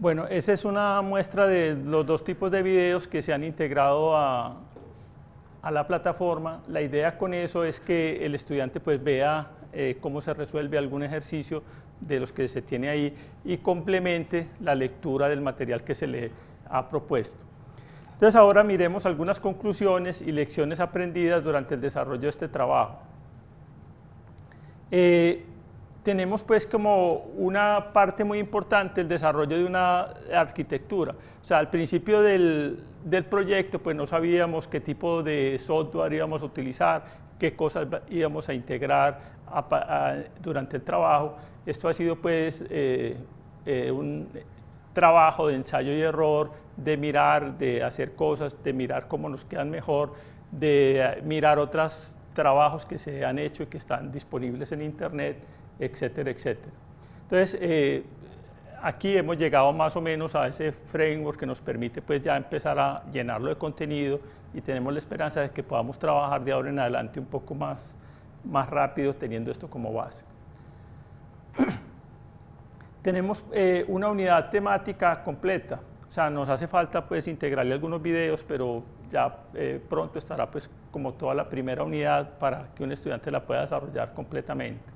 Bueno, esa es una muestra de los dos tipos de videos que se han integrado a, a la plataforma. La idea con eso es que el estudiante pues vea eh, cómo se resuelve algún ejercicio de los que se tiene ahí y complemente la lectura del material que se le ha propuesto. Entonces ahora miremos algunas conclusiones y lecciones aprendidas durante el desarrollo de este trabajo. Eh, tenemos pues como una parte muy importante el desarrollo de una arquitectura. O sea, al principio del, del proyecto pues no sabíamos qué tipo de software íbamos a utilizar, qué cosas íbamos a integrar durante el trabajo. Esto ha sido pues eh, eh, un trabajo de ensayo y error, de mirar, de hacer cosas, de mirar cómo nos quedan mejor, de mirar otros trabajos que se han hecho y que están disponibles en internet etcétera, etcétera. Entonces, eh, aquí hemos llegado más o menos a ese framework que nos permite pues ya empezar a llenarlo de contenido y tenemos la esperanza de que podamos trabajar de ahora en adelante un poco más, más rápido teniendo esto como base. tenemos eh, una unidad temática completa, o sea, nos hace falta pues integrarle algunos videos, pero ya eh, pronto estará pues como toda la primera unidad para que un estudiante la pueda desarrollar completamente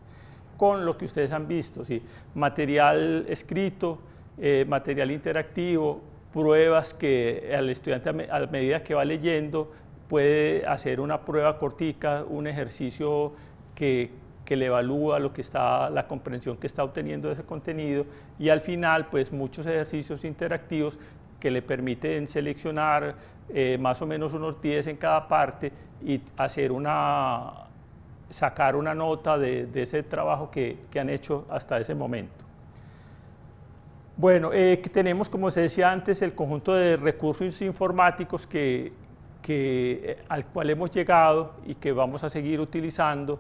con lo que ustedes han visto, ¿sí? material escrito, eh, material interactivo, pruebas que al estudiante a, medida que va leyendo puede hacer una prueba cortica, un ejercicio que, le evalúa lo que está, la comprensión que está obteniendo de ese contenido y al final pues muchos ejercicios interactivos que le permiten seleccionar eh, más o menos unos 10 en cada parte y hacer una, sacar una nota de, ese trabajo que, han hecho hasta ese momento. Bueno, eh, tenemos, como se decía antes, el conjunto de recursos informáticos que, eh, al cual hemos llegado y que vamos a seguir utilizando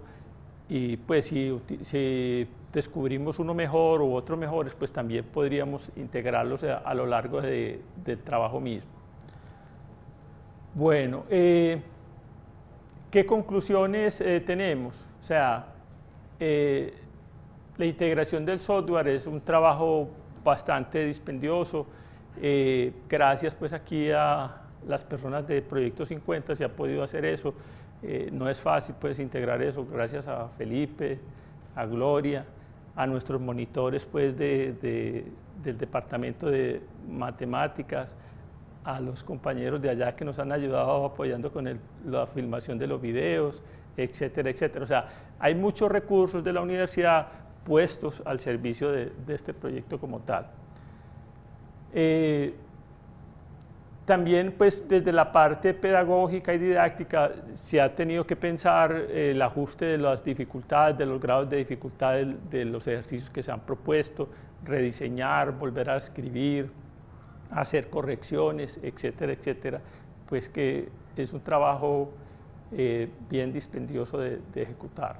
y pues si, descubrimos uno mejor u otro mejor pues también podríamos integrarlos a, lo largo del trabajo mismo. Bueno, eh, ¿qué conclusiones eh, tenemos? O sea, eh, la integración del software es un trabajo bastante dispendioso. Eh, gracias pues aquí a las personas de Proyecto 50 se ha podido hacer eso. no es fácil pues integrar eso, gracias a Felipe, a Gloria, a nuestros monitores pues del departamento de matemáticas, a los compañeros de allá que nos han ayudado apoyando con la filmación de los videos, etcétera, etcétera. O sea, hay muchos recursos de la universidad puestos al servicio de, este proyecto como tal. Eh, también pues desde la parte pedagógica y didáctica se ha tenido que pensar eh, el ajuste de las dificultades, de los grados de dificultad de los ejercicios que se han propuesto, rediseñar, volver a escribir, hacer correcciones, etcétera, etcétera, pues que es un trabajo eh, bien dispendioso de, ejecutar.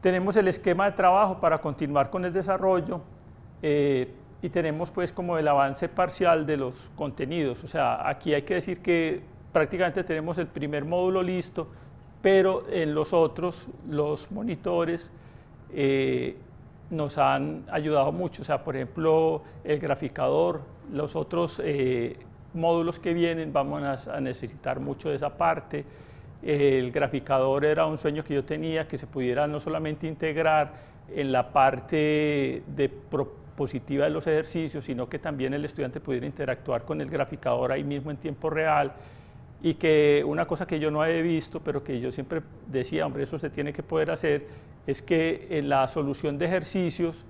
Tenemos el esquema de trabajo para continuar con el desarrollo, eh, y tenemos pues como el avance parcial de los contenidos. O sea, aquí hay que decir que prácticamente tenemos el primer módulo listo, pero en los otros, los monitores eh, nos han ayudado mucho. O sea, por ejemplo, el graficador, los otros eh, módulos que vienen, vamos a, necesitar mucho de esa parte. El graficador era un sueño que yo tenía, que se pudiera no solamente integrar en la parte de propositiva de los ejercicios, sino que también el estudiante pudiera interactuar con el graficador ahí mismo en tiempo real y que una cosa que yo no había visto, pero que yo siempre decía, hombre, eso se tiene que poder hacer, es que en la solución de ejercicios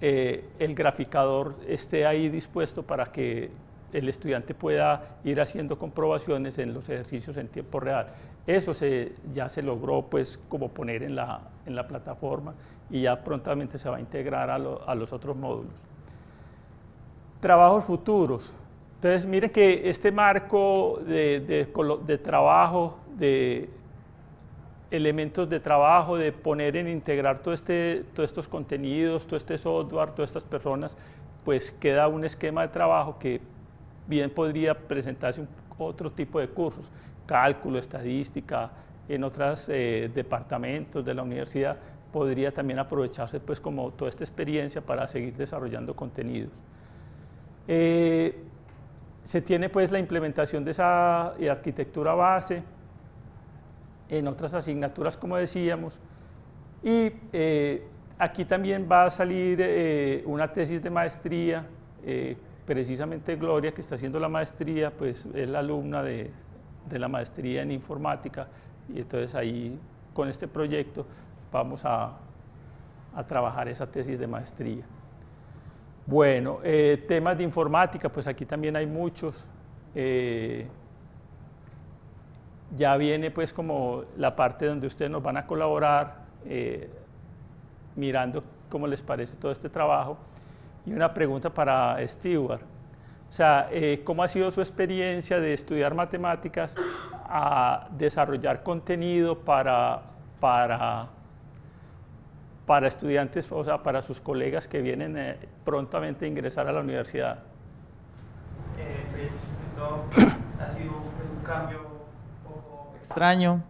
eh, el graficador esté ahí dispuesto para que el estudiante pueda ir haciendo comprobaciones en los ejercicios en tiempo real. Eso ya se logró pues como poner en la, plataforma y ya prontamente se va a integrar a los otros módulos. Trabajos futuros. Entonces, miren que este marco de, de, trabajo, de elementos de trabajo, de poner en integrar todo este, todos estos contenidos, todo este software, todas estas personas, pues queda un esquema de trabajo que bien podría presentarse un, otro tipo de cursos, cálculo, estadística, en otros eh, departamentos de la universidad, podría también aprovecharse pues como toda esta experiencia para seguir desarrollando contenidos. Eh, se tiene pues la implementación de esa eh, arquitectura base en otras asignaturas, como decíamos, y eh, aquí también va a salir eh, una tesis de maestría, precisamente Gloria, que está haciendo la maestría, pues es la alumna de, la maestría en informática, y entonces ahí con este proyecto vamos a trabajar esa tesis de maestría. Bueno, eh, temas de informática, pues aquí también hay muchos. Eh, ya viene pues como la parte donde ustedes nos van a colaborar eh, mirando cómo les parece todo este trabajo. Y una pregunta para Stewart. O sea, ¿cómo ha sido su experiencia de estudiar matemáticas a desarrollar contenido para, para para estudiantes, o sea, para sus colegas que vienen eh, prontamente a ingresar a la universidad? Eh, pues esto ha sido pues, un cambio un poco extraño,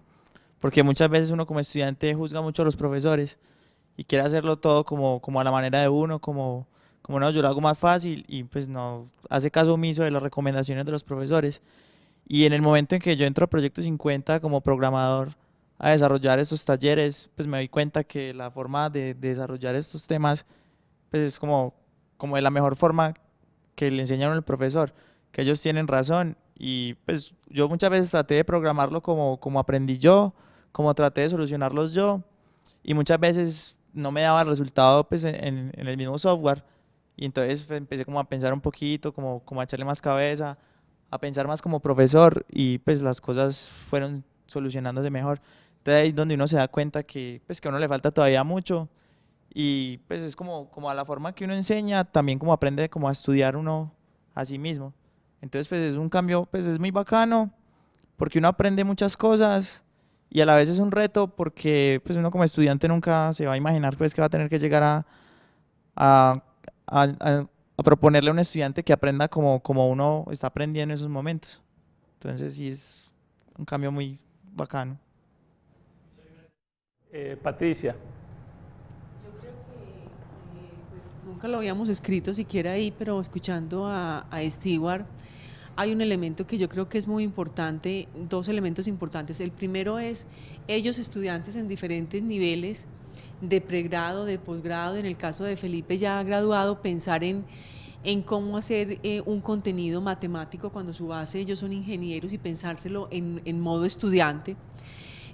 porque muchas veces uno como estudiante juzga mucho a los profesores y quiere hacerlo todo como, como a la manera de uno, como, como no, yo lo hago más fácil y pues no, hace caso omiso de las recomendaciones de los profesores. Y en el momento en que yo entro a Proyecto 50 como programador, a desarrollar estos talleres, pues me doy cuenta que la forma de, desarrollar estos temas pues es como, como de la mejor forma que le enseñaron el profesor, que ellos tienen razón y pues yo muchas veces traté de programarlo como, como aprendí yo, como traté de solucionarlos yo y muchas veces no me daba resultado pues en, el mismo software y entonces pues, empecé como a pensar un poquito, como, como a echarle más cabeza, a pensar más como profesor y pues las cosas fueron solucionándose mejor. Entonces ahí es donde uno se da cuenta que, pues, que a uno le falta todavía mucho y pues es como, como a la forma que uno enseña, también como aprende como a estudiar uno a sí mismo. Entonces pues es un cambio, pues es muy bacano porque uno aprende muchas cosas y a la vez es un reto porque pues uno como estudiante nunca se va a imaginar pues que va a tener que llegar a, a, a, a proponerle a un estudiante que aprenda como, como uno está aprendiendo en esos momentos. Entonces sí es un cambio muy bacano. Eh, Patricia. Yo creo que eh, pues, Nunca lo habíamos escrito siquiera ahí, pero escuchando a, a hay un elemento que yo creo que es muy importante, dos elementos importantes. El primero es ellos estudiantes en diferentes niveles de pregrado, de posgrado, en el caso de Felipe ya graduado, pensar en, cómo hacer eh, un contenido matemático cuando su base ellos son ingenieros y pensárselo en modo estudiante.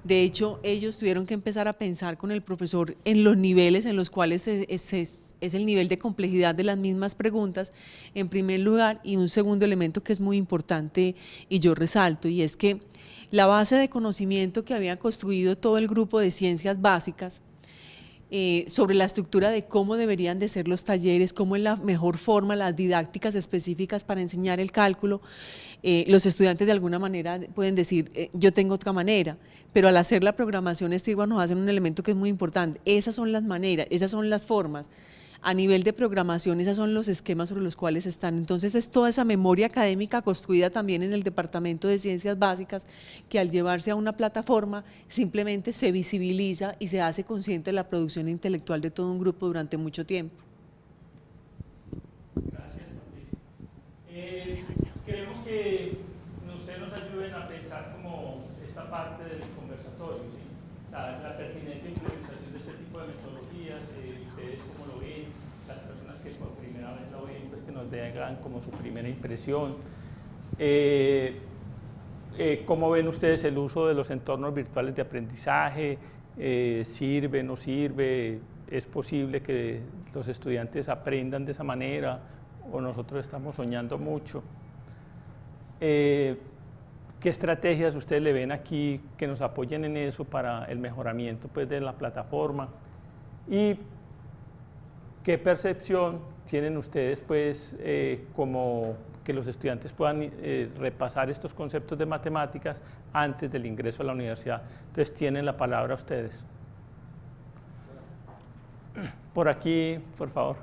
De hecho, ellos tuvieron que empezar a pensar con el profesor en los niveles en los cuales es, el nivel de complejidad de las mismas preguntas, en primer lugar, y un segundo elemento que es muy importante y yo resalto, y es que la base de conocimiento que había construido todo el grupo de ciencias básicas, eh, sobre la estructura de cómo deberían de ser los talleres, cómo es la mejor forma, las didácticas específicas para enseñar el cálculo. Eh, los estudiantes de alguna manera pueden decir, eh, yo tengo otra manera, pero al hacer la programación estigua nos hacen un elemento que es muy importante. Esas son las maneras, esas son las formas a nivel de programación, esos son los esquemas sobre los cuales están. Entonces es toda esa memoria académica construida también en el Departamento de Ciencias Básicas, que al llevarse a una plataforma simplemente se visibiliza y se hace consciente de la producción intelectual de todo un grupo durante mucho tiempo. Gracias, Patricia. Eh, dan como su primera impresión. Eh, eh, ¿Cómo ven ustedes el uso de los entornos virtuales de aprendizaje? Eh, ¿Sirve, no sirve? ¿Es posible que los estudiantes aprendan de esa manera? ¿O nosotros estamos soñando mucho? Eh, ¿Qué estrategias ustedes le ven aquí que nos apoyen en eso para el mejoramiento pues, de la plataforma? Y ¿Qué percepción tienen ustedes, pues, eh, como que los estudiantes puedan eh, repasar estos conceptos de matemáticas antes del ingreso a la universidad? Entonces, tienen la palabra ustedes. Por aquí, por favor.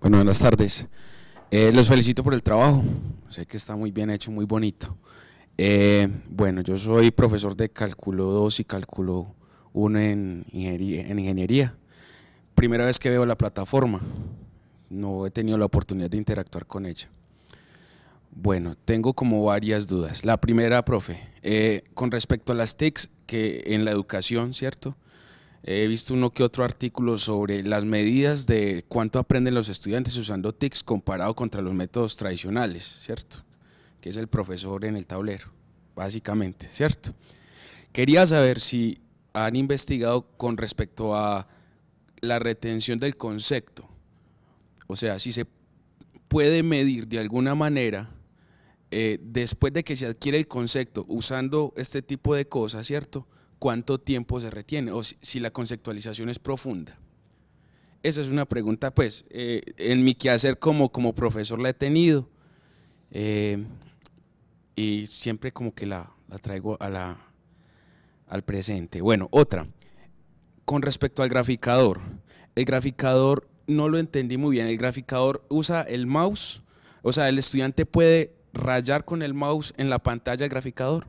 Bueno, buenas tardes. Eh, los felicito por el trabajo. Sé que está muy bien hecho, muy bonito. bueno, yo soy profesor de cálculo 2 y cálculo uno en ingeniería, en ingeniería. Primera vez que veo la plataforma, no he tenido la oportunidad de interactuar con ella. Bueno, tengo como varias dudas. La primera, profe, eh, con respecto a las TICs, que en la educación, ¿cierto? He visto uno que otro artículo sobre las medidas de cuánto aprenden los estudiantes usando TICs comparado contra los métodos tradicionales, ¿cierto? Que es el profesor en el tablero, básicamente, ¿cierto? Quería saber si han investigado con respecto a la retención del concepto. O sea, si se puede medir de alguna manera, eh, después de que se adquiere el concepto, usando este tipo de cosas, ¿cierto? ¿Cuánto tiempo se retiene? O si, la conceptualización es profunda. Esa es una pregunta, pues, eh, en mi quehacer como, como profesor la he tenido. Eh, y siempre como que la traigo a la, al presente. Bueno, otra. Con respecto al graficador. El graficador no lo entendí muy bien. El graficador usa el mouse. O sea, el estudiante puede rayar con el mouse en la pantalla del graficador.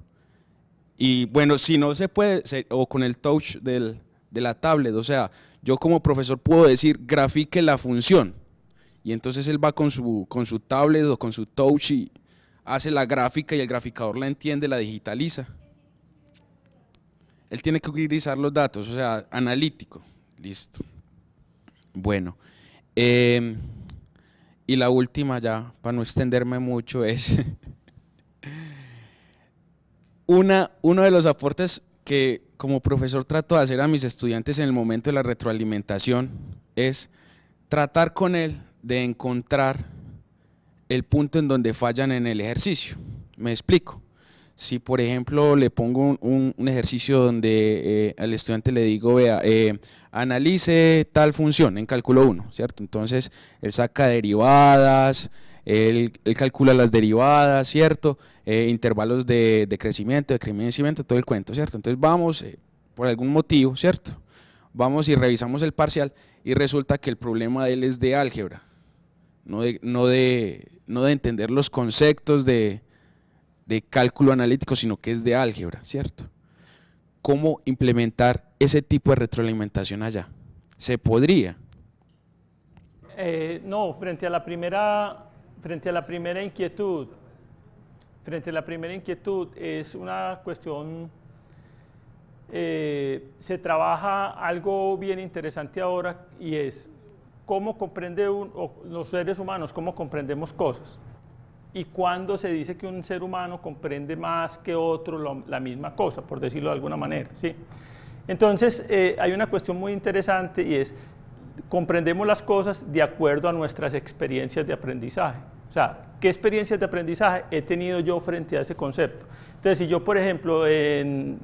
Y bueno, si no se puede, o con el touch del, de la tablet. O sea, yo como profesor puedo decir, grafique la función. Y entonces él va con su, con su tablet o con su touch y hace la gráfica y el graficador la entiende, la digitaliza. Él tiene que utilizar los datos, o sea, analítico. Listo. Bueno. Em, y la última ya, para no extenderme mucho, es una, uno de los aportes que como profesor trato de hacer a mis estudiantes en el momento de la retroalimentación es tratar con él de encontrar el punto en donde fallan en el ejercicio. Me explico. Si, por ejemplo, le pongo un, ejercicio donde eh, al estudiante le digo, vea, eh, analice tal función en cálculo 1, ¿cierto? Entonces, él saca derivadas, él, calcula las derivadas, ¿cierto? Eh, intervalos de, de, crecimiento, de crecimiento, todo el cuento, ¿cierto? Entonces, vamos, por algún motivo, ¿cierto? Vamos y revisamos el parcial y resulta que el problema de él es de álgebra, no de, no de entender los conceptos de, de cálculo analítico, sino que es de álgebra, ¿cierto? ¿Cómo implementar ese tipo de retroalimentación allá? ¿Se podría? Eh, no, frente a la primera, frente a la primera inquietud, frente a la primera inquietud es una cuestión, eh, se trabaja algo bien interesante ahora y es cómo comprende un, los seres humanos, cómo comprendemos cosas y cuando se dice que un ser humano comprende más que otro la misma cosa, por decirlo de alguna manera. ¿sí? Entonces, eh, hay una cuestión muy interesante y es, comprendemos las cosas de acuerdo a nuestras experiencias de aprendizaje. O sea, ¿qué experiencias de aprendizaje he tenido yo frente a ese concepto? Entonces, si yo, por ejemplo, en,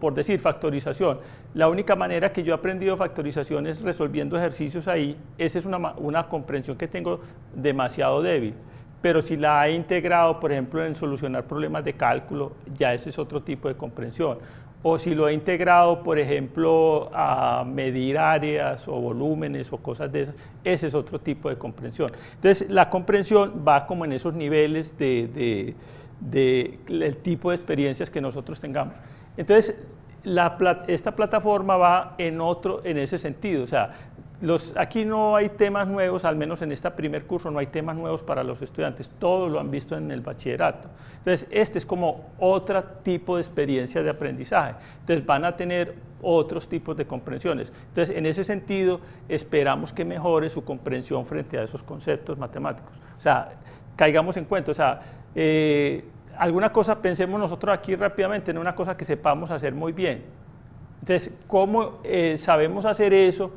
por decir factorización, la única manera que yo he aprendido factorización es resolviendo ejercicios ahí, esa es una comprensión que tengo demasiado débil pero si la ha integrado, por ejemplo, en solucionar problemas de cálculo, ya ese es otro tipo de comprensión. O si lo ha integrado, por ejemplo, a medir áreas o volúmenes o cosas de esas, ese es otro tipo de comprensión. Entonces, la comprensión va como en esos niveles del de, de, tipo de experiencias que nosotros tengamos. Entonces, esta plataforma va en otro, en ese sentido, o sea, los, aquí no hay temas nuevos, al menos en este primer curso no hay temas nuevos para los estudiantes, todos lo han visto en el bachillerato. Entonces, este es como otro tipo de experiencia de aprendizaje. Entonces, van a tener otros tipos de comprensiones. Entonces, en ese sentido, esperamos que mejore su comprensión frente a esos conceptos matemáticos. O sea, caigamos en cuenta, o sea, eh, alguna cosa, pensemos nosotros aquí rápidamente en una cosa que sepamos hacer muy bien. Entonces, ¿cómo eh, sabemos hacer eso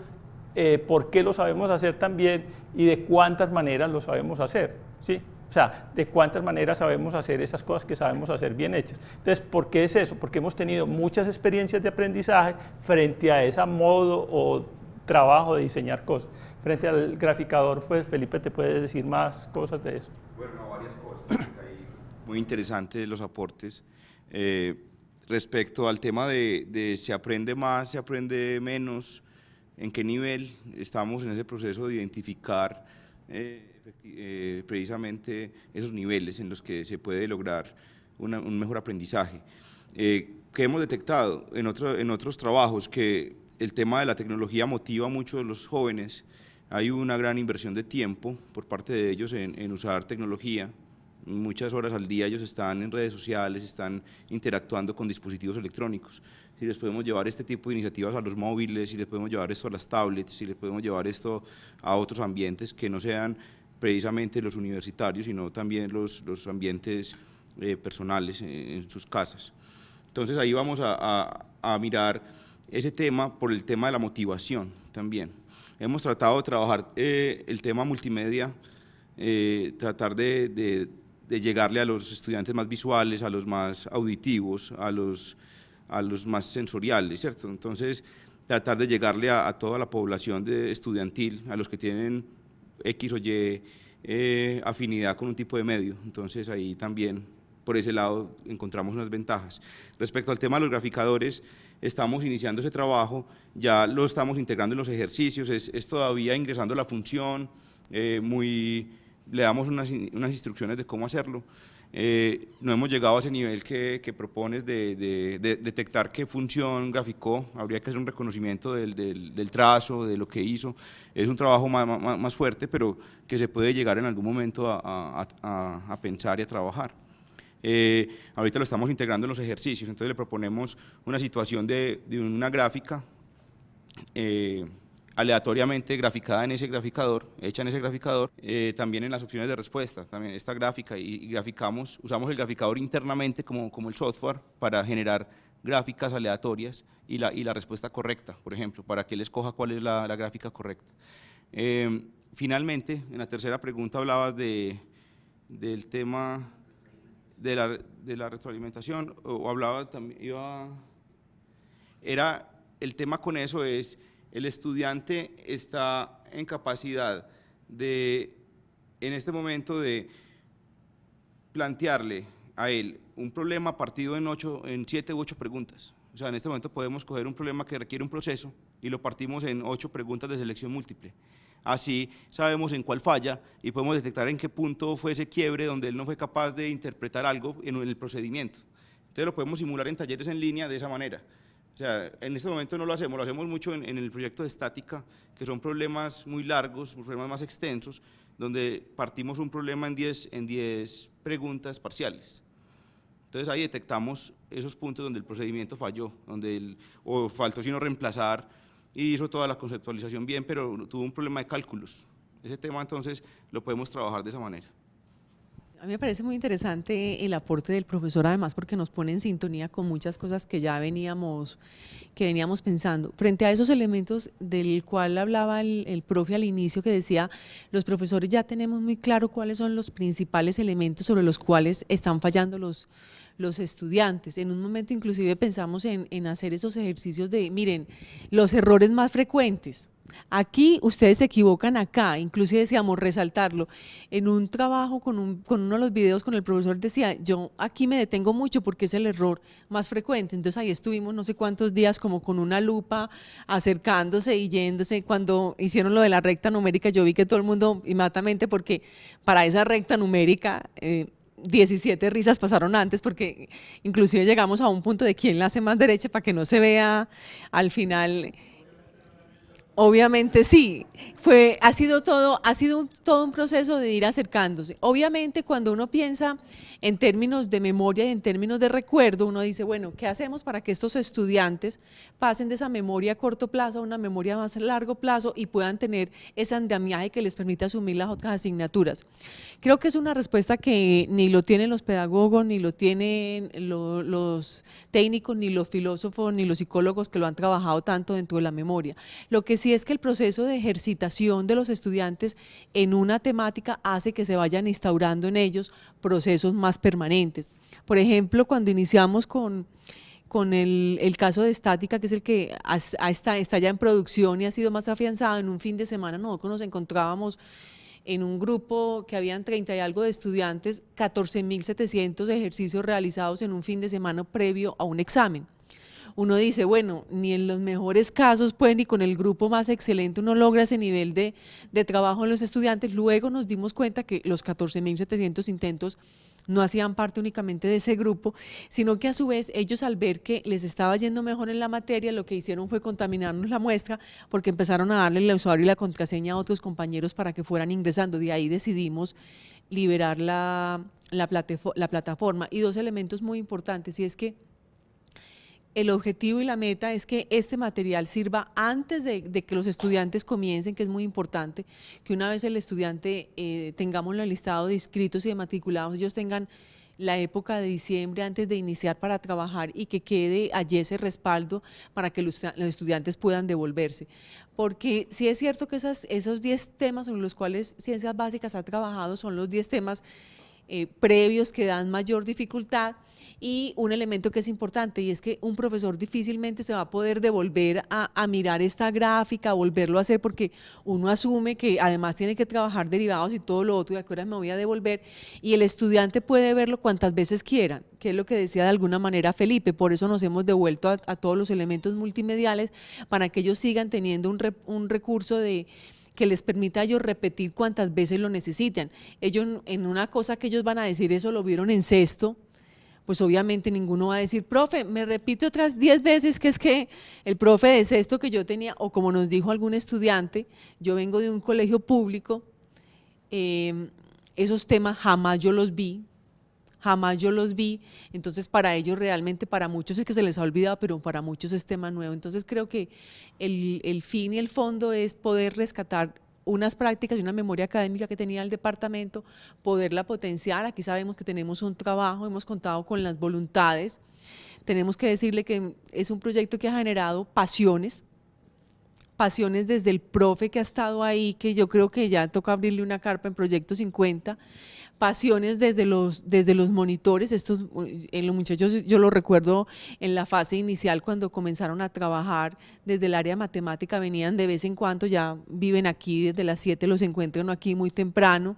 eh, por qué lo sabemos hacer tan bien y de cuántas maneras lo sabemos hacer. ¿sí? O sea, de cuántas maneras sabemos hacer esas cosas que sabemos hacer bien hechas. Entonces, ¿por qué es eso? Porque hemos tenido muchas experiencias de aprendizaje frente a ese modo o trabajo de diseñar cosas. Frente al graficador, pues Felipe, ¿te puedes decir más cosas de eso? Bueno, varias cosas. Pues, muy interesantes los aportes. Eh, respecto al tema de, de, se aprende más, se aprende menos, en qué nivel estamos en ese proceso de identificar eh, eh, precisamente esos niveles en los que se puede lograr un mejor aprendizaje. Eh, que hemos detectado en, en otros trabajos que el tema de la tecnología motiva mucho a los jóvenes, hay una gran inversión de tiempo por parte de ellos en usar tecnología, muchas horas al día ellos están en redes sociales, están interactuando con dispositivos electrónicos. Si les podemos llevar este tipo de iniciativas a los móviles, si les podemos llevar esto a las tablets, si les podemos llevar esto a otros ambientes que no sean precisamente los universitarios, sino también los, los ambientes eh, personales eh, en, sus casas. Entonces ahí vamos a, mirar ese tema por el tema de la motivación también. Hemos tratado de trabajar eh, el tema multimedia, tratar de de llegarle a los estudiantes más visuales, a los más auditivos, a los, a los más sensoriales, ¿cierto? Entonces, tratar de llegarle a, toda la población estudiantil, a los que tienen X o Y eh, afinidad con un tipo de medio. Entonces, ahí también, por ese lado, encontramos unas ventajas. Respecto al tema de los graficadores, estamos iniciando ese trabajo, ya lo estamos integrando en los ejercicios, es, todavía ingresando la función, eh, muy le damos unas, unas instrucciones de cómo hacerlo. Eh, no hemos llegado a ese nivel que, que propones de, de, detectar qué función graficó, habría que hacer un reconocimiento del, del, trazo, de lo que hizo, es un trabajo más, más, fuerte, pero que se puede llegar en algún momento a, a, a, pensar y a trabajar. Eh, ahorita lo estamos integrando en los ejercicios, entonces le proponemos una situación de, de una gráfica, eh, aleatoriamente graficada en ese graficador, hecha en ese graficador, eh, también en las opciones de respuesta, también esta gráfica y, graficamos, usamos el graficador internamente como, como el software para generar gráficas aleatorias y la, y la respuesta correcta, por ejemplo, para que él escoja cuál es la, gráfica correcta. Em, finalmente, en la tercera pregunta hablabas de, del tema de la, de la retroalimentación, o, o hablaba también, iba, era, el tema con eso es el estudiante está en capacidad de, en este momento, de plantearle a él un problema partido en, ocho, en siete u ocho preguntas. O sea, en este momento podemos coger un problema que requiere un proceso y lo partimos en ocho preguntas de selección múltiple. Así sabemos en cuál falla y podemos detectar en qué punto fue ese quiebre donde él no fue capaz de interpretar algo en el procedimiento. Entonces lo podemos simular en talleres en línea de esa manera. O sea, en este momento no lo hacemos, lo hacemos mucho en, el proyecto de estática, que son problemas muy largos, problemas más extensos, donde partimos un problema en 10 en preguntas parciales. Entonces ahí detectamos esos puntos donde el procedimiento falló, donde o faltó sino reemplazar y hizo toda la conceptualización bien, pero tuvo un problema de cálculos. Ese tema entonces lo podemos trabajar de esa manera. A mí me parece muy interesante el aporte del profesor, además, porque nos pone en sintonía con muchas cosas que ya veníamos, que veníamos pensando. Frente a esos elementos del cual hablaba el, profe al inicio, que decía, los profesores ya tenemos muy claro cuáles son los principales elementos sobre los cuales están fallando los, los estudiantes. En un momento inclusive pensamos en hacer esos ejercicios de, miren, los errores más frecuentes Aquí ustedes se equivocan acá, inclusive decíamos resaltarlo. En un trabajo con, uno de los videos con el profesor decía, yo aquí me detengo mucho porque es el error más frecuente. Entonces ahí estuvimos no sé cuántos días como con una lupa acercándose y yéndose. Cuando hicieron lo de la recta numérica yo vi que todo el mundo inmediatamente porque para esa recta numérica... 17 eh, risas pasaron antes porque inclusive llegamos a un punto de quién la hace más derecha para que no se vea al final Obviamente sí, fue, ha sido todo, ha sido un, todo un proceso de ir acercándose. Obviamente cuando uno piensa en términos de memoria y en términos de recuerdo, uno dice, bueno, ¿qué hacemos para que estos estudiantes pasen de esa memoria a corto plazo a una memoria más a largo plazo y puedan tener ese andamiaje que les permite asumir las otras asignaturas? Creo que es una respuesta que ni lo tienen los pedagogos, ni lo tienen los técnicos, ni los filósofos, ni los psicólogos que lo han trabajado tanto dentro de la memoria. Lo que si es que el proceso de ejercitación de los estudiantes en una temática hace que se vayan instaurando en ellos procesos más permanentes. Por ejemplo, cuando iniciamos con el, caso de estática, que es el que está, ya en producción y ha sido más afianzado, en un fin de semana nos encontrábamos en un grupo que habían 30 y algo de estudiantes, 14.700 ejercicios realizados en un fin de semana previo a un examen uno dice, bueno, ni en los mejores casos, pues ni con el grupo más excelente uno logra ese nivel de, trabajo en los estudiantes. Luego nos dimos cuenta que los 14.700 intentos no hacían parte únicamente de ese grupo, sino que a su vez ellos al ver que les estaba yendo mejor en la materia, lo que hicieron fue contaminarnos la muestra porque empezaron a darle el usuario y la contraseña a otros compañeros para que fueran ingresando. De ahí decidimos liberar la, la plataforma. Y dos elementos muy importantes, y es que el objetivo y la meta es que este material sirva antes de, que los estudiantes comiencen, que es muy importante, que una vez el estudiante eh, tengamos el listado de inscritos y de matriculados, ellos tengan la época de diciembre antes de iniciar para trabajar y que quede allí ese respaldo para que los, estudiantes puedan devolverse. Porque si es cierto que esos 10 temas sobre los cuales Ciencias Básicas ha trabajado son los 10 temas eh, previos que dan mayor dificultad. Y un elemento que es importante y es que un profesor difícilmente se va a poder devolver a, mirar esta gráfica, volverlo a hacer, porque uno asume que además tiene que trabajar derivados y todo lo otro, y a qué me voy a devolver. Y el estudiante puede verlo cuantas veces quieran, que es lo que decía de alguna manera Felipe. Por eso nos hemos devuelto a, todos los elementos multimediales para que ellos sigan teniendo un recurso de, que les permita yo ellos repetir cuantas veces lo necesitan. Ellos, en una cosa que ellos van a decir, eso lo vieron en sexto, pues obviamente ninguno va a decir, profe, me repite otras 10 veces que es que el profe de sexto que yo tenía, o como nos dijo algún estudiante, yo vengo de un colegio público, eh, esos temas jamás yo los vi, jamás yo los vi. Entonces, para ellos realmente, para muchos es que se les ha olvidado, pero para muchos es tema nuevo. Entonces, creo que el, fin y el fondo es poder rescatar unas prácticas y una memoria académica que tenía el departamento, poderla potenciar. Aquí sabemos que tenemos un trabajo, hemos contado con las voluntades. Tenemos que decirle que es un proyecto que ha generado pasiones, pasiones desde el profe que ha estado ahí, que yo creo que ya toca abrirle una carpa en Proyecto 50, pasiones desde los, desde los monitores. Estos, en eh, muchachos, yo lo recuerdo en la fase inicial cuando comenzaron a trabajar desde el área matemática, venían de vez en cuando, ya viven aquí desde las 7, los encuentran aquí muy temprano.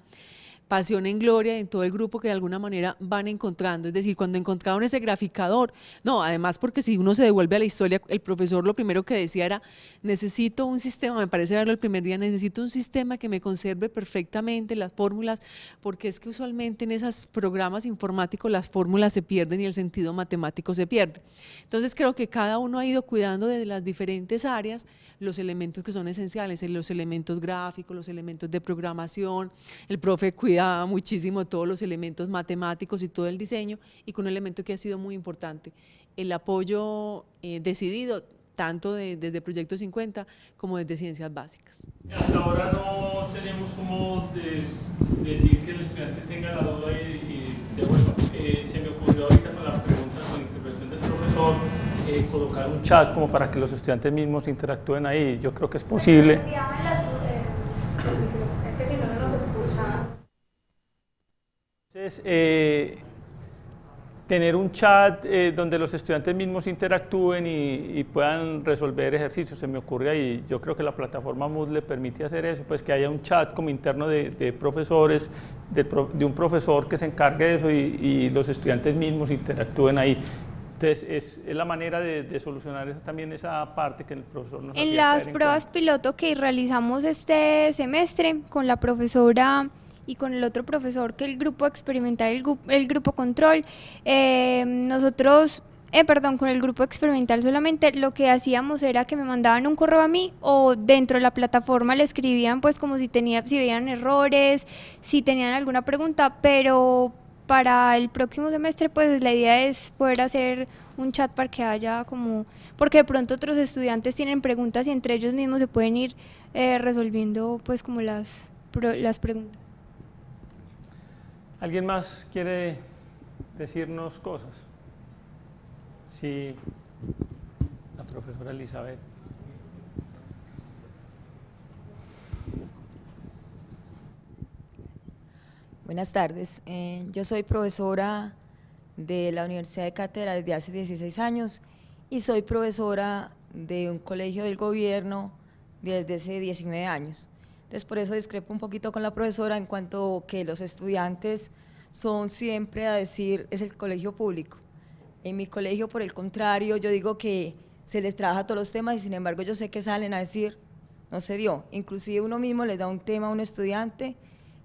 Pasión en Gloria, en todo el grupo que de alguna manera van encontrando. Es decir, cuando encontraron ese graficador, no, además porque si uno se devuelve a la historia, el profesor lo primero que decía era, necesito un sistema, me parece verlo el primer día, necesito un sistema que me conserve perfectamente las fórmulas, porque es que usualmente en esos programas informáticos las fórmulas se pierden y el sentido matemático se pierde. Entonces creo que cada uno ha ido cuidando desde las diferentes áreas los elementos que son esenciales, los elementos gráficos, los elementos de programación, el profe cuida muchísimo todos los elementos matemáticos y todo el diseño, y con un elemento que ha sido muy importante, el apoyo eh, decidido tanto de, desde Proyecto 50 como desde Ciencias Básicas. Hasta ahora no tenemos como decir que el estudiante tenga la duda y, y devuelva. Eh, se me ocurrió ahorita con la pregunta, con la intervención del profesor, eh, colocar un chat como para que los estudiantes mismos interactúen ahí. Yo creo que es posible. Entonces, eh, tener un chat eh, donde los estudiantes mismos interactúen y, puedan resolver ejercicios, se me ocurre ahí, yo creo que la plataforma Moodle permite hacer eso, pues que haya un chat como interno de, profesores, de, un profesor que se encargue de eso y, los estudiantes mismos interactúen ahí. Entonces, es, la manera de, solucionar también esa parte que el profesor nos En las pruebas piloto que realizamos este semestre con la profesora y con el otro profesor, que el grupo experimental, el, grupo control, em, nosotros eh, perdón, con el grupo experimental solamente lo que hacíamos era que me mandaban un correo a mí o dentro de la plataforma le escribían pues como si tenía, si veían errores, si tenían alguna pregunta, pero para el próximo semestre pues la idea es poder hacer un chat para que haya como, porque de pronto otros estudiantes tienen preguntas y entre ellos mismos se pueden ir eh, resolviendo pues como las, las preguntas. ¿Alguien más quiere decirnos cosas? Sí, la profesora Elizabeth. Buenas tardes. Eh, yo soy profesora de la Universidad de Cátedra desde hace 16 años y soy profesora de un colegio del gobierno desde hace 19 años. Entonces, por eso discrepo un poquito con la profesora en cuanto que los estudiantes son siempre a decir, es el colegio público. En mi colegio, por el contrario, yo digo que se les trabaja todos los temas y sin embargo yo sé que salen a decir, no se vio. Inclusive uno mismo le da un tema a un estudiante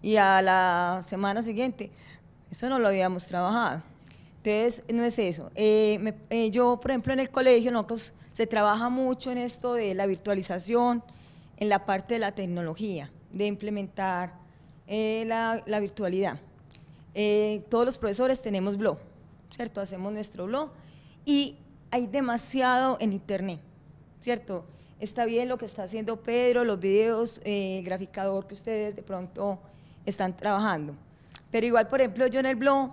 y a la semana siguiente, eso no lo habíamos trabajado. Entonces, no es eso. Eh, eh, yo, por ejemplo, en el colegio, nosotros se trabaja mucho en esto de la virtualización, en la parte de la tecnología, de implementar eh, la, virtualidad. Eh, todos los profesores tenemos blog, ¿cierto? Hacemos nuestro blog y hay demasiado en Internet, ¿cierto? Está bien lo que está haciendo Pedro, los videos, eh, el graficador que ustedes de pronto están trabajando. Pero igual, por ejemplo, yo en el blog,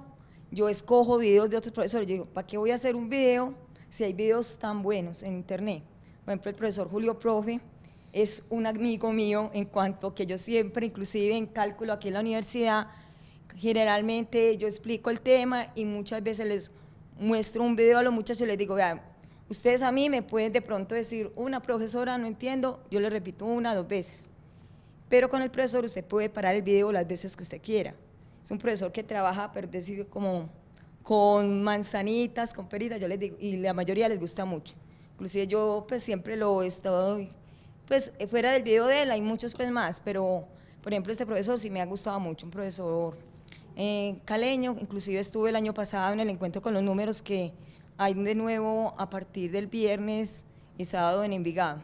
yo escojo videos de otros profesores. Yo digo, ¿para qué voy a hacer un video si hay videos tan buenos en Internet? Por ejemplo, el profesor Julio Profe, es un amigo mío en cuanto que yo siempre, inclusive en cálculo aquí en la universidad, generalmente yo explico el tema y muchas veces les muestro un video a los muchachos y les digo, vean, ustedes a mí me pueden de pronto decir, una profesora, no entiendo, yo le repito una, dos veces. Pero con el profesor usted puede parar el video las veces que usted quiera. Es un profesor que trabaja, pero decir, como con manzanitas, con peritas, yo les digo, y la mayoría les gusta mucho. Inclusive yo pues siempre lo he estado pues eh, fuera del video de él hay muchos pues más, pero por ejemplo este profesor sí me ha gustado mucho, un profesor eh, caleño, inclusive estuve el año pasado en el encuentro con los números que hay de nuevo a partir del viernes y sábado en Envigado.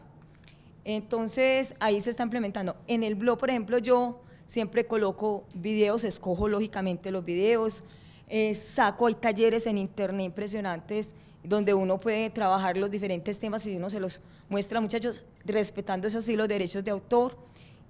Entonces ahí se está implementando. En el blog, por ejemplo, yo siempre coloco videos, escojo lógicamente los videos, eh, saco, hay talleres en internet impresionantes donde uno puede trabajar los diferentes temas y uno se los muestra, muchachos, respetando eso sí los derechos de autor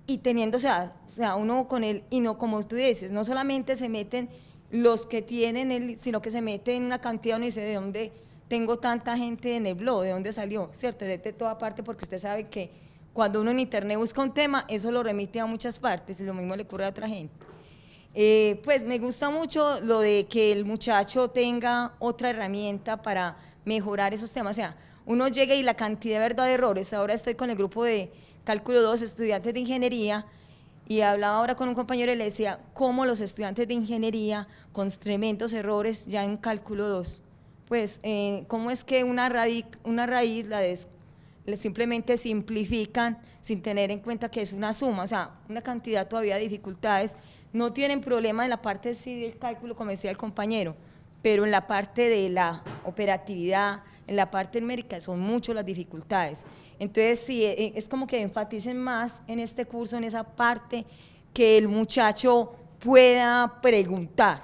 y teniendo, o sea, o sea uno con él, y no como tú dices, no solamente se meten los que tienen él, sino que se meten una cantidad, uno dice, ¿de dónde tengo tanta gente en el blog? ¿De dónde salió? ¿Cierto? De toda parte, porque usted sabe que cuando uno en internet busca un tema, eso lo remite a muchas partes y lo mismo le ocurre a otra gente. Eh, pues me gusta mucho lo de que el muchacho tenga otra herramienta para mejorar esos temas. O sea, uno llega y la cantidad de errores. Ahora estoy con el grupo de Cálculo 2, estudiantes de ingeniería, y hablaba ahora con un compañero y le decía cómo los estudiantes de ingeniería con tremendos errores ya en Cálculo 2. Pues, eh, cómo es que una, raíz, la simplemente simplifican sin tener en cuenta que es una suma, o sea, una cantidad todavía de dificultades no tienen problema en la parte sí, del cálculo, como decía el compañero, pero en la parte de la operatividad, en la parte América, son muchas las dificultades. Entonces, sí, eh, eh, es como que enfaticen más en este curso, en esa parte, que el muchacho pueda preguntar,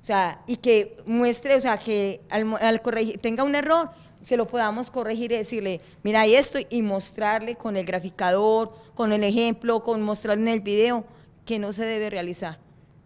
o sea, y que muestre, o sea, que al, corregir, tenga un error, se lo podamos corregir y decirle, mira, esto, y mostrarle con el graficador, con el ejemplo, con mostrarle en el video, que no se debe realizar.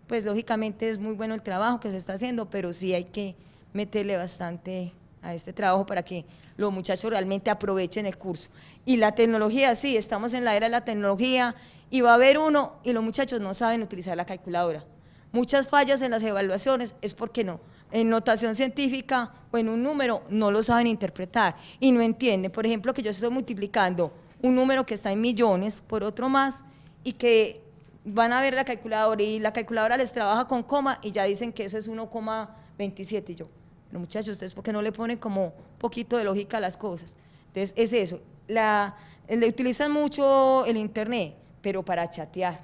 Pues lógicamente es muy bueno el trabajo que se está haciendo, pero sí hay que meterle bastante a este trabajo para que los muchachos realmente aprovechen el curso. Y la tecnología, sí, estamos en la era de la tecnología y va a haber uno y los muchachos no saben utilizar la calculadora. Muchas fallas en las evaluaciones es porque no. En notación científica o en un número no lo saben interpretar y no entienden. Por ejemplo, que yo estoy multiplicando un número que está en millones por otro más y que van a ver la calculadora y la calculadora les trabaja con coma y ya dicen que eso es 1,27 y yo. Pero muchachos, ustedes por qué no le ponen como un poquito de lógica a las cosas. Entonces es eso. La, eh, le utilizan mucho el internet, pero para chatear.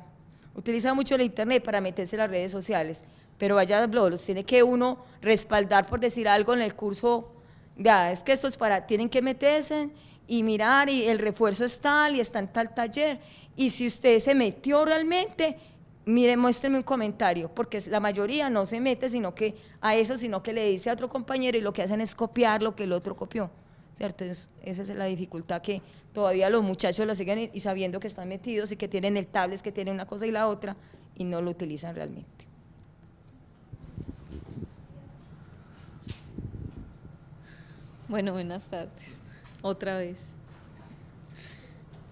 Utilizan mucho el internet para meterse en las redes sociales, pero vaya los tiene que uno respaldar por decir algo en el curso. Ya, es que esto es para, tienen que meterse y mirar y el refuerzo es tal y está en tal taller. Y si usted se metió realmente, mire, muéstreme un comentario, porque la mayoría no se mete sino que a eso, sino que le dice a otro compañero y lo que hacen es copiar lo que el otro copió. ¿Cierto? esa es la dificultad que todavía los muchachos lo siguen y, y sabiendo que están metidos y que tienen el tablet, que tienen una cosa y la otra, y no lo utilizan realmente. Bueno, buenas tardes otra vez.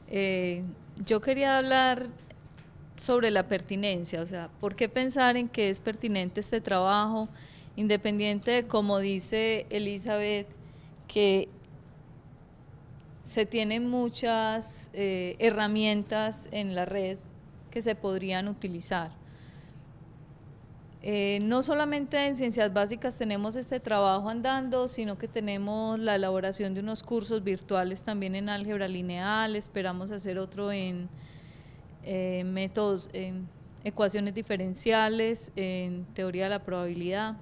Eh, yo quería hablar sobre la pertinencia, o sea, ¿por qué pensar en que es pertinente este trabajo, independiente de, como dice Elizabeth, que se tienen muchas eh, herramientas en la red que se podrían utilizar? Eh, no solamente en ciencias básicas tenemos este trabajo andando, sino que tenemos la elaboración de unos cursos virtuales también en álgebra lineal, esperamos hacer otro en eh, métodos, en ecuaciones diferenciales, en teoría de la probabilidad.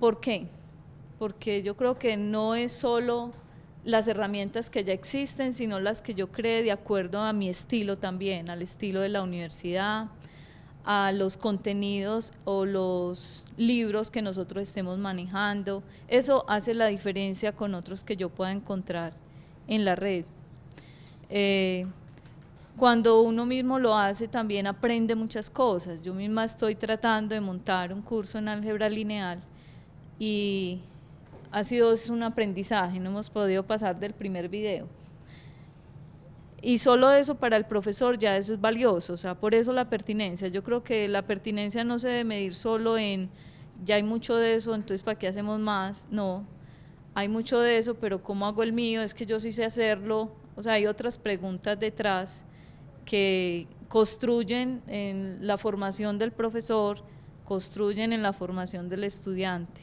¿Por qué? Porque yo creo que no es solo las herramientas que ya existen, sino las que yo cree de acuerdo a mi estilo también, al estilo de la universidad, a los contenidos o los libros que nosotros estemos manejando. Eso hace la diferencia con otros que yo pueda encontrar en la red. Eh, cuando uno mismo lo hace también aprende muchas cosas. Yo misma estoy tratando de montar un curso en álgebra lineal y ha sido un aprendizaje, no hemos podido pasar del primer video. Y solo eso para el profesor ya eso es valioso, o sea, por eso la pertinencia. Yo creo que la pertinencia no se debe medir solo en, ya hay mucho de eso, entonces ¿para qué hacemos más? No, hay mucho de eso, pero ¿cómo hago el mío? Es que yo sí sé hacerlo. O sea, hay otras preguntas detrás que construyen en la formación del profesor, construyen en la formación del estudiante.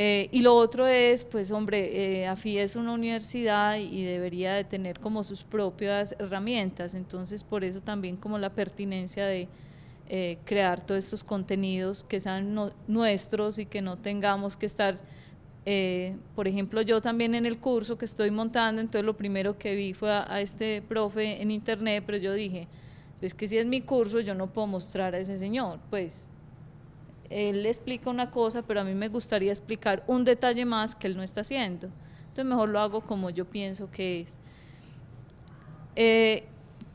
Eh, y lo otro es, pues hombre, eh, AFI es una universidad y debería de tener como sus propias herramientas, entonces por eso también como la pertinencia de eh, crear todos estos contenidos que sean nuestros y que no tengamos que estar, por ejemplo, yo también en el curso que estoy montando, entonces lo primero que vi fue a este profe en internet, pero yo dije, pues que si es mi curso yo no puedo mostrar a ese señor, pues él explica una cosa, pero a mí me gustaría explicar un detalle más que él no está haciendo. Entonces mejor lo hago como yo pienso que es. Eh,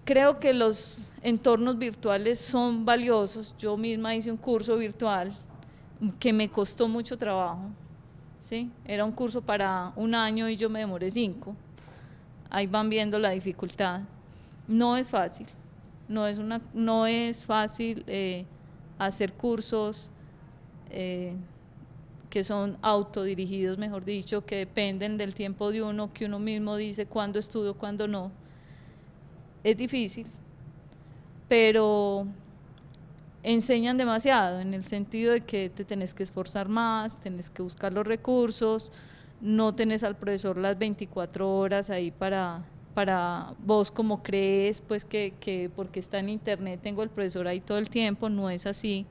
creo que los entornos virtuales son valiosos. Yo misma hice un curso virtual que me costó mucho trabajo. ¿sí? Era un curso para un año y yo me demoré cinco. Ahí van viendo la dificultad. No es fácil. No es, una, no es fácil eh, hacer cursos eh, que son autodirigidos, mejor dicho, que dependen del tiempo de uno, que uno mismo dice cuándo estudio, cuándo no. Es difícil, pero enseñan demasiado en el sentido de que te tenés que esforzar más, tenés que buscar los recursos, no tenés al profesor las 24 horas ahí para, para vos como crees, pues que, que porque está en internet tengo el profesor ahí todo el tiempo, no es así.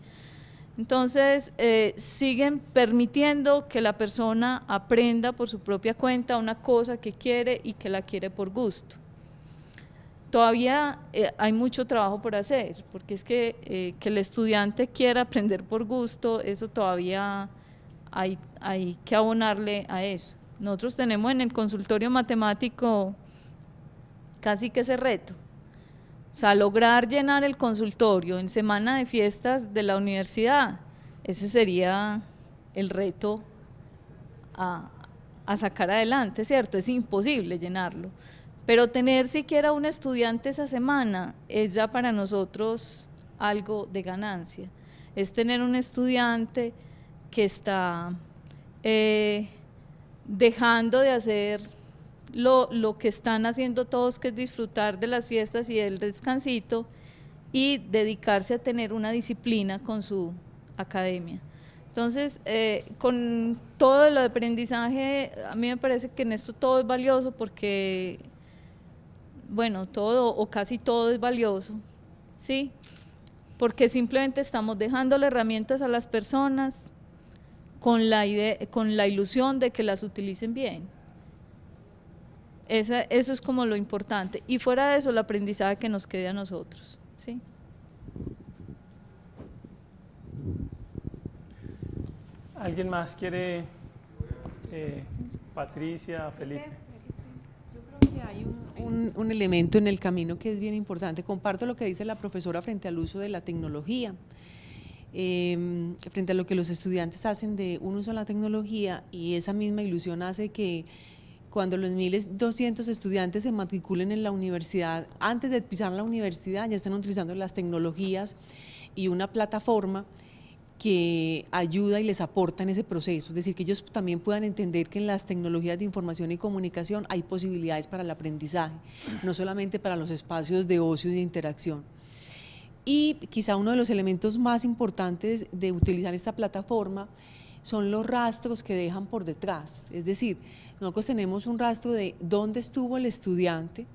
Entonces, eh, siguen permitiendo que la persona aprenda por su propia cuenta una cosa que quiere y que la quiere por gusto. Todavía eh, hay mucho trabajo por hacer, porque es que, eh, que el estudiante quiera aprender por gusto, eso todavía hay, hay que abonarle a eso. Nosotros tenemos en el consultorio matemático casi que ese reto o sea, lograr llenar el consultorio en semana de fiestas de la universidad, ese sería el reto a, sacar adelante, ¿cierto? Es imposible llenarlo. Pero tener siquiera un estudiante esa semana es ya para nosotros algo de ganancia. Es tener un estudiante que está eh, dejando de hacer lo, lo que están haciendo todos, que es disfrutar de las fiestas y del descansito y dedicarse a tener una disciplina con su academia. Entonces, eh, con todo el aprendizaje, a mí me parece que en esto todo es valioso porque, bueno, todo o casi todo es valioso, ¿sí? Porque simplemente estamos dejando las herramientas a las personas con la, idea, con la ilusión de que las utilicen bien eso es como lo importante. Y fuera de eso, el aprendizaje que nos quede a nosotros. ¿sí? ¿Alguien más quiere? Eh, Patricia, Felipe. Yo creo que hay un, elemento en el camino que es bien importante. Comparto lo que dice la profesora frente al uso de la tecnología. Em, frente a lo que los estudiantes hacen de un uso de la tecnología y esa misma ilusión hace que cuando los 1.200 estudiantes se matriculen en la universidad, antes de pisar la universidad ya están utilizando las tecnologías y una plataforma que ayuda y les aporta en ese proceso, es decir, que ellos también puedan entender que en las tecnologías de información y comunicación hay posibilidades para el aprendizaje, no solamente para los espacios de ocio y de interacción. Y quizá uno de los elementos más importantes de utilizar esta plataforma son los rastros que dejan por detrás, es decir, nosotros tenemos un rastro de dónde estuvo el estudiante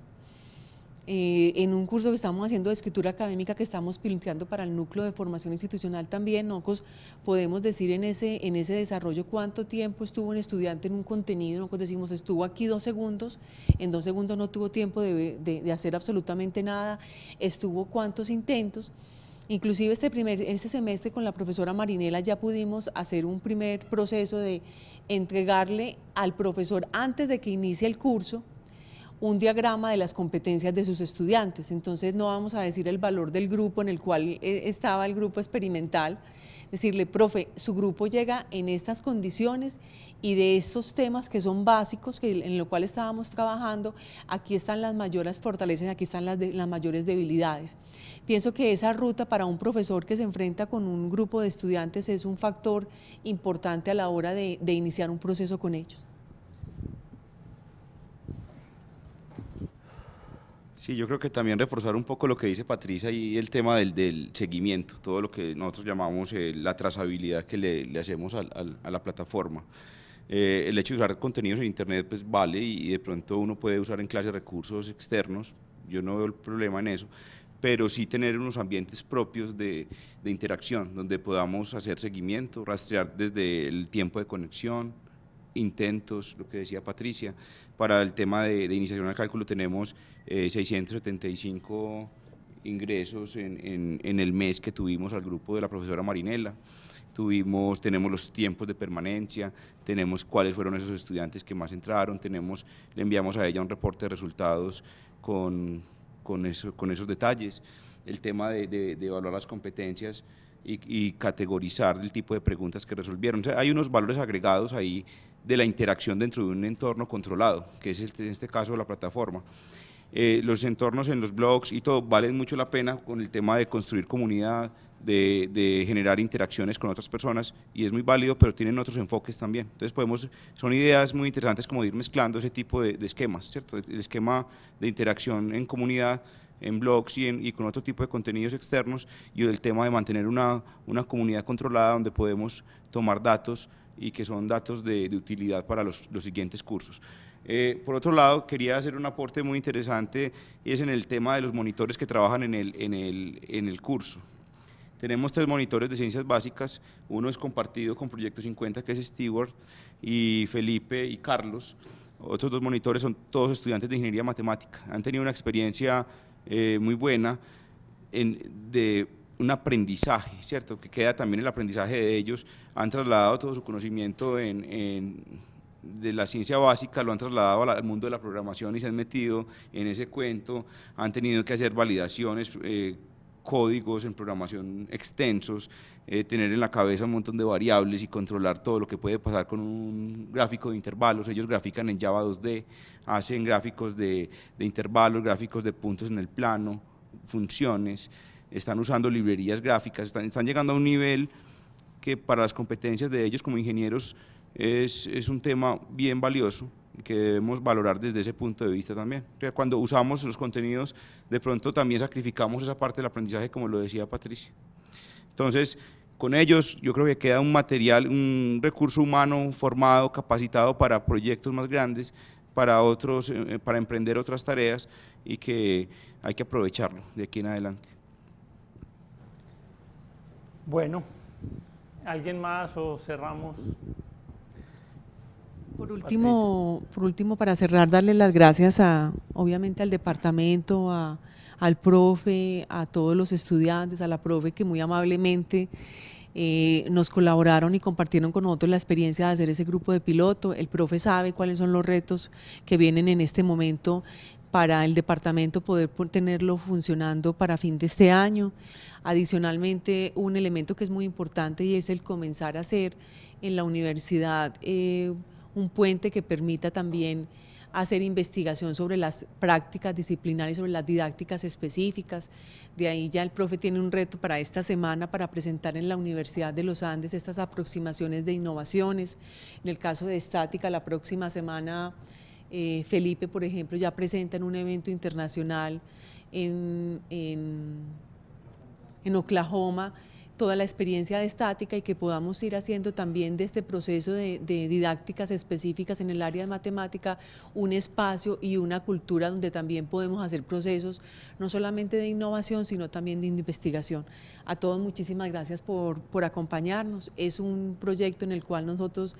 eh, en un curso que estamos haciendo de escritura académica que estamos piloteando para el núcleo de formación institucional también. Nosotros podemos decir en ese, en ese desarrollo cuánto tiempo estuvo un estudiante en un contenido. Nosotros decimos estuvo aquí dos segundos, en dos segundos no tuvo tiempo de, de hacer absolutamente nada, estuvo cuántos intentos. Inclusive este, primer, este semestre con la profesora Marinela ya pudimos hacer un primer proceso de entregarle al profesor antes de que inicie el curso un diagrama de las competencias de sus estudiantes. Entonces no vamos a decir el valor del grupo en el cual eh, estaba el grupo experimental, decirle, profe, su grupo llega en estas condiciones y de estos temas que son básicos, que, en lo cual estábamos trabajando, aquí están las mayores fortalezas, aquí están las, las mayores debilidades. Pienso que esa ruta para un profesor que se enfrenta con un grupo de estudiantes es un factor importante a la hora de, de iniciar un proceso con ellos. Sí, yo creo que también reforzar un poco lo que dice Patricia y el tema del, del seguimiento, todo lo que nosotros llamamos eh, la trazabilidad que le, hacemos a la plataforma. Eh, el hecho de usar contenidos en Internet pues vale y, de pronto uno puede usar en clase recursos externos, yo no veo el problema en eso, pero sí tener unos ambientes propios de, interacción, donde podamos hacer seguimiento, rastrear desde el tiempo de conexión, intentos, lo que decía Patricia. Para el tema de, iniciación al cálculo tenemos 675 eh, ingresos en, en el mes que tuvimos al grupo de la profesora Marinela tuvimos, tenemos los tiempos de permanencia, tenemos cuáles fueron esos estudiantes que más entraron, tenemos, le enviamos a ella un reporte de resultados con, con, eso, con esos detalles, el tema de, de, evaluar las competencias y, categorizar el tipo de preguntas que resolvieron. hay unos valores agregados ahí de la interacción dentro de un entorno controlado, que es este, en este caso la plataforma. Eh, los entornos en los blogs y todo valen mucho la pena con el tema de construir comunidad, de, generar interacciones con otras personas y es muy válido, pero tienen otros enfoques también. Entonces podemos, son ideas muy interesantes como ir mezclando ese tipo de, esquemas, ¿cierto? El esquema de interacción en comunidad, en blogs y, con otro tipo de contenidos externos y el tema de mantener una, comunidad controlada donde podemos tomar datos y que son datos de, utilidad para los, siguientes cursos. Eh, por otro lado, quería hacer un aporte muy interesante y es en el tema de los monitores que trabajan en el curso. Tenemos tres monitores de ciencias básicas, uno es compartido con Proyecto 50, que es Stewart, y Felipe y Carlos. Otros dos monitores son todos estudiantes de ingeniería matemática. Han tenido una experiencia eh, muy buena de un aprendizaje, ¿cierto? Que queda también el aprendizaje de ellos. Han trasladado todo su conocimiento de la ciencia básica lo han trasladado al mundo de la programación y se han metido en ese cuento, han tenido que hacer validaciones eh, códigos en programación extensos, eh, tener en la cabeza un montón de variables y controlar todo lo que puede pasar con un gráfico de intervalos. Ellos grafican en Java 2D, hacen gráficos de, intervalos, gráficos de puntos en el plano, funciones, están usando librerías gráficas, están, llegando a un nivel que para las competencias de ellos como ingenieros es un tema bien valioso que debemos valorar desde ese punto de vista también. Cuando usamos los contenidos, de pronto también sacrificamos esa parte del aprendizaje, como lo decía Patricia. Entonces, con ellos yo creo que queda un material, un recurso humano formado, capacitado para proyectos más grandes, para otros, eh, eh, para emprender otras tareas y que hay que aprovecharlo de aquí en adelante. Bueno, ¿alguien más o cerramos? Por último, por último, para cerrar, darle las gracias a, obviamente, al departamento, al profe, a todos los estudiantes, a la profe que muy amablemente eh, nos colaboraron y compartieron con nosotros la experiencia de hacer ese grupo de piloto. El profe sabe cuáles son los retos que vienen en este momento para el departamento poder tenerlo funcionando para fin de este año. Adicionalmente, un elemento que es muy importante y es el comenzar a hacer en la universidad eh, un puente que permita también hacer investigación sobre las prácticas disciplinarias, sobre las didácticas específicas. De ahí ya el profe tiene un reto para esta semana para presentar en la Universidad de los Andes estas aproximaciones de innovaciones. En el caso de estática, la próxima semana eh, Felipe, por ejemplo, ya presenta en un evento internacional en, en, en Oklahoma toda la experiencia de estática y que podamos ir haciendo también de este proceso de, didácticas específicas en el área de matemática un espacio y una cultura donde también podemos hacer procesos no solamente de innovación, sino también de investigación. A todos muchísimas gracias por, por acompañarnos. Es un proyecto en el cual nosotros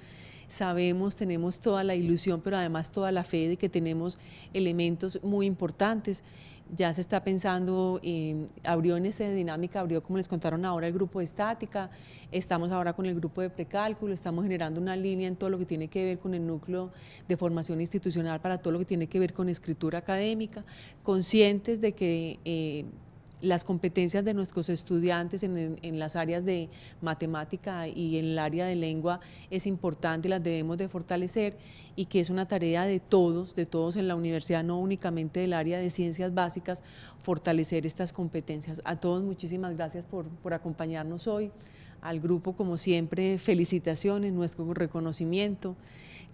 sabemos, tenemos toda la ilusión, pero además toda la fe de que tenemos elementos muy importantes ya se está pensando, eh, abrió en esta dinámica, abrió como les contaron ahora el grupo de estática, estamos ahora con el grupo de precálculo, estamos generando una línea en todo lo que tiene que ver con el núcleo de formación institucional para todo lo que tiene que ver con escritura académica, conscientes de que eh, las competencias de nuestros estudiantes en, las áreas de matemática y en el área de lengua es importante, las debemos de fortalecer y que es una tarea de todos, de todos en la universidad, no únicamente del área de ciencias básicas, fortalecer estas competencias. A todos muchísimas gracias por, por acompañarnos hoy, al grupo como siempre felicitaciones, nuestro reconocimiento.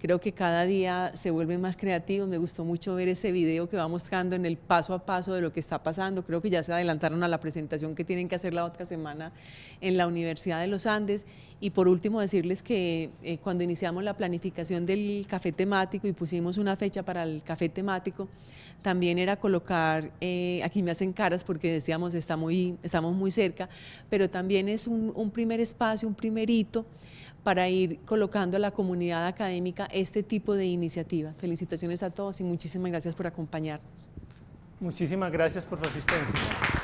Creo que cada día se vuelve más creativo Me gustó mucho ver ese video que va mostrando en el paso a paso de lo que está pasando. Creo que ya se adelantaron a la presentación que tienen que hacer la otra semana en la Universidad de los Andes. Y por último, decirles que eh, cuando iniciamos la planificación del café temático y pusimos una fecha para el café temático, también era colocar, eh, aquí me hacen caras porque decíamos está muy, estamos muy cerca, pero también es un, un primer espacio, un primer hito para ir colocando a la comunidad académica este tipo de iniciativas. Felicitaciones a todos y muchísimas gracias por acompañarnos. Muchísimas gracias por su asistencia.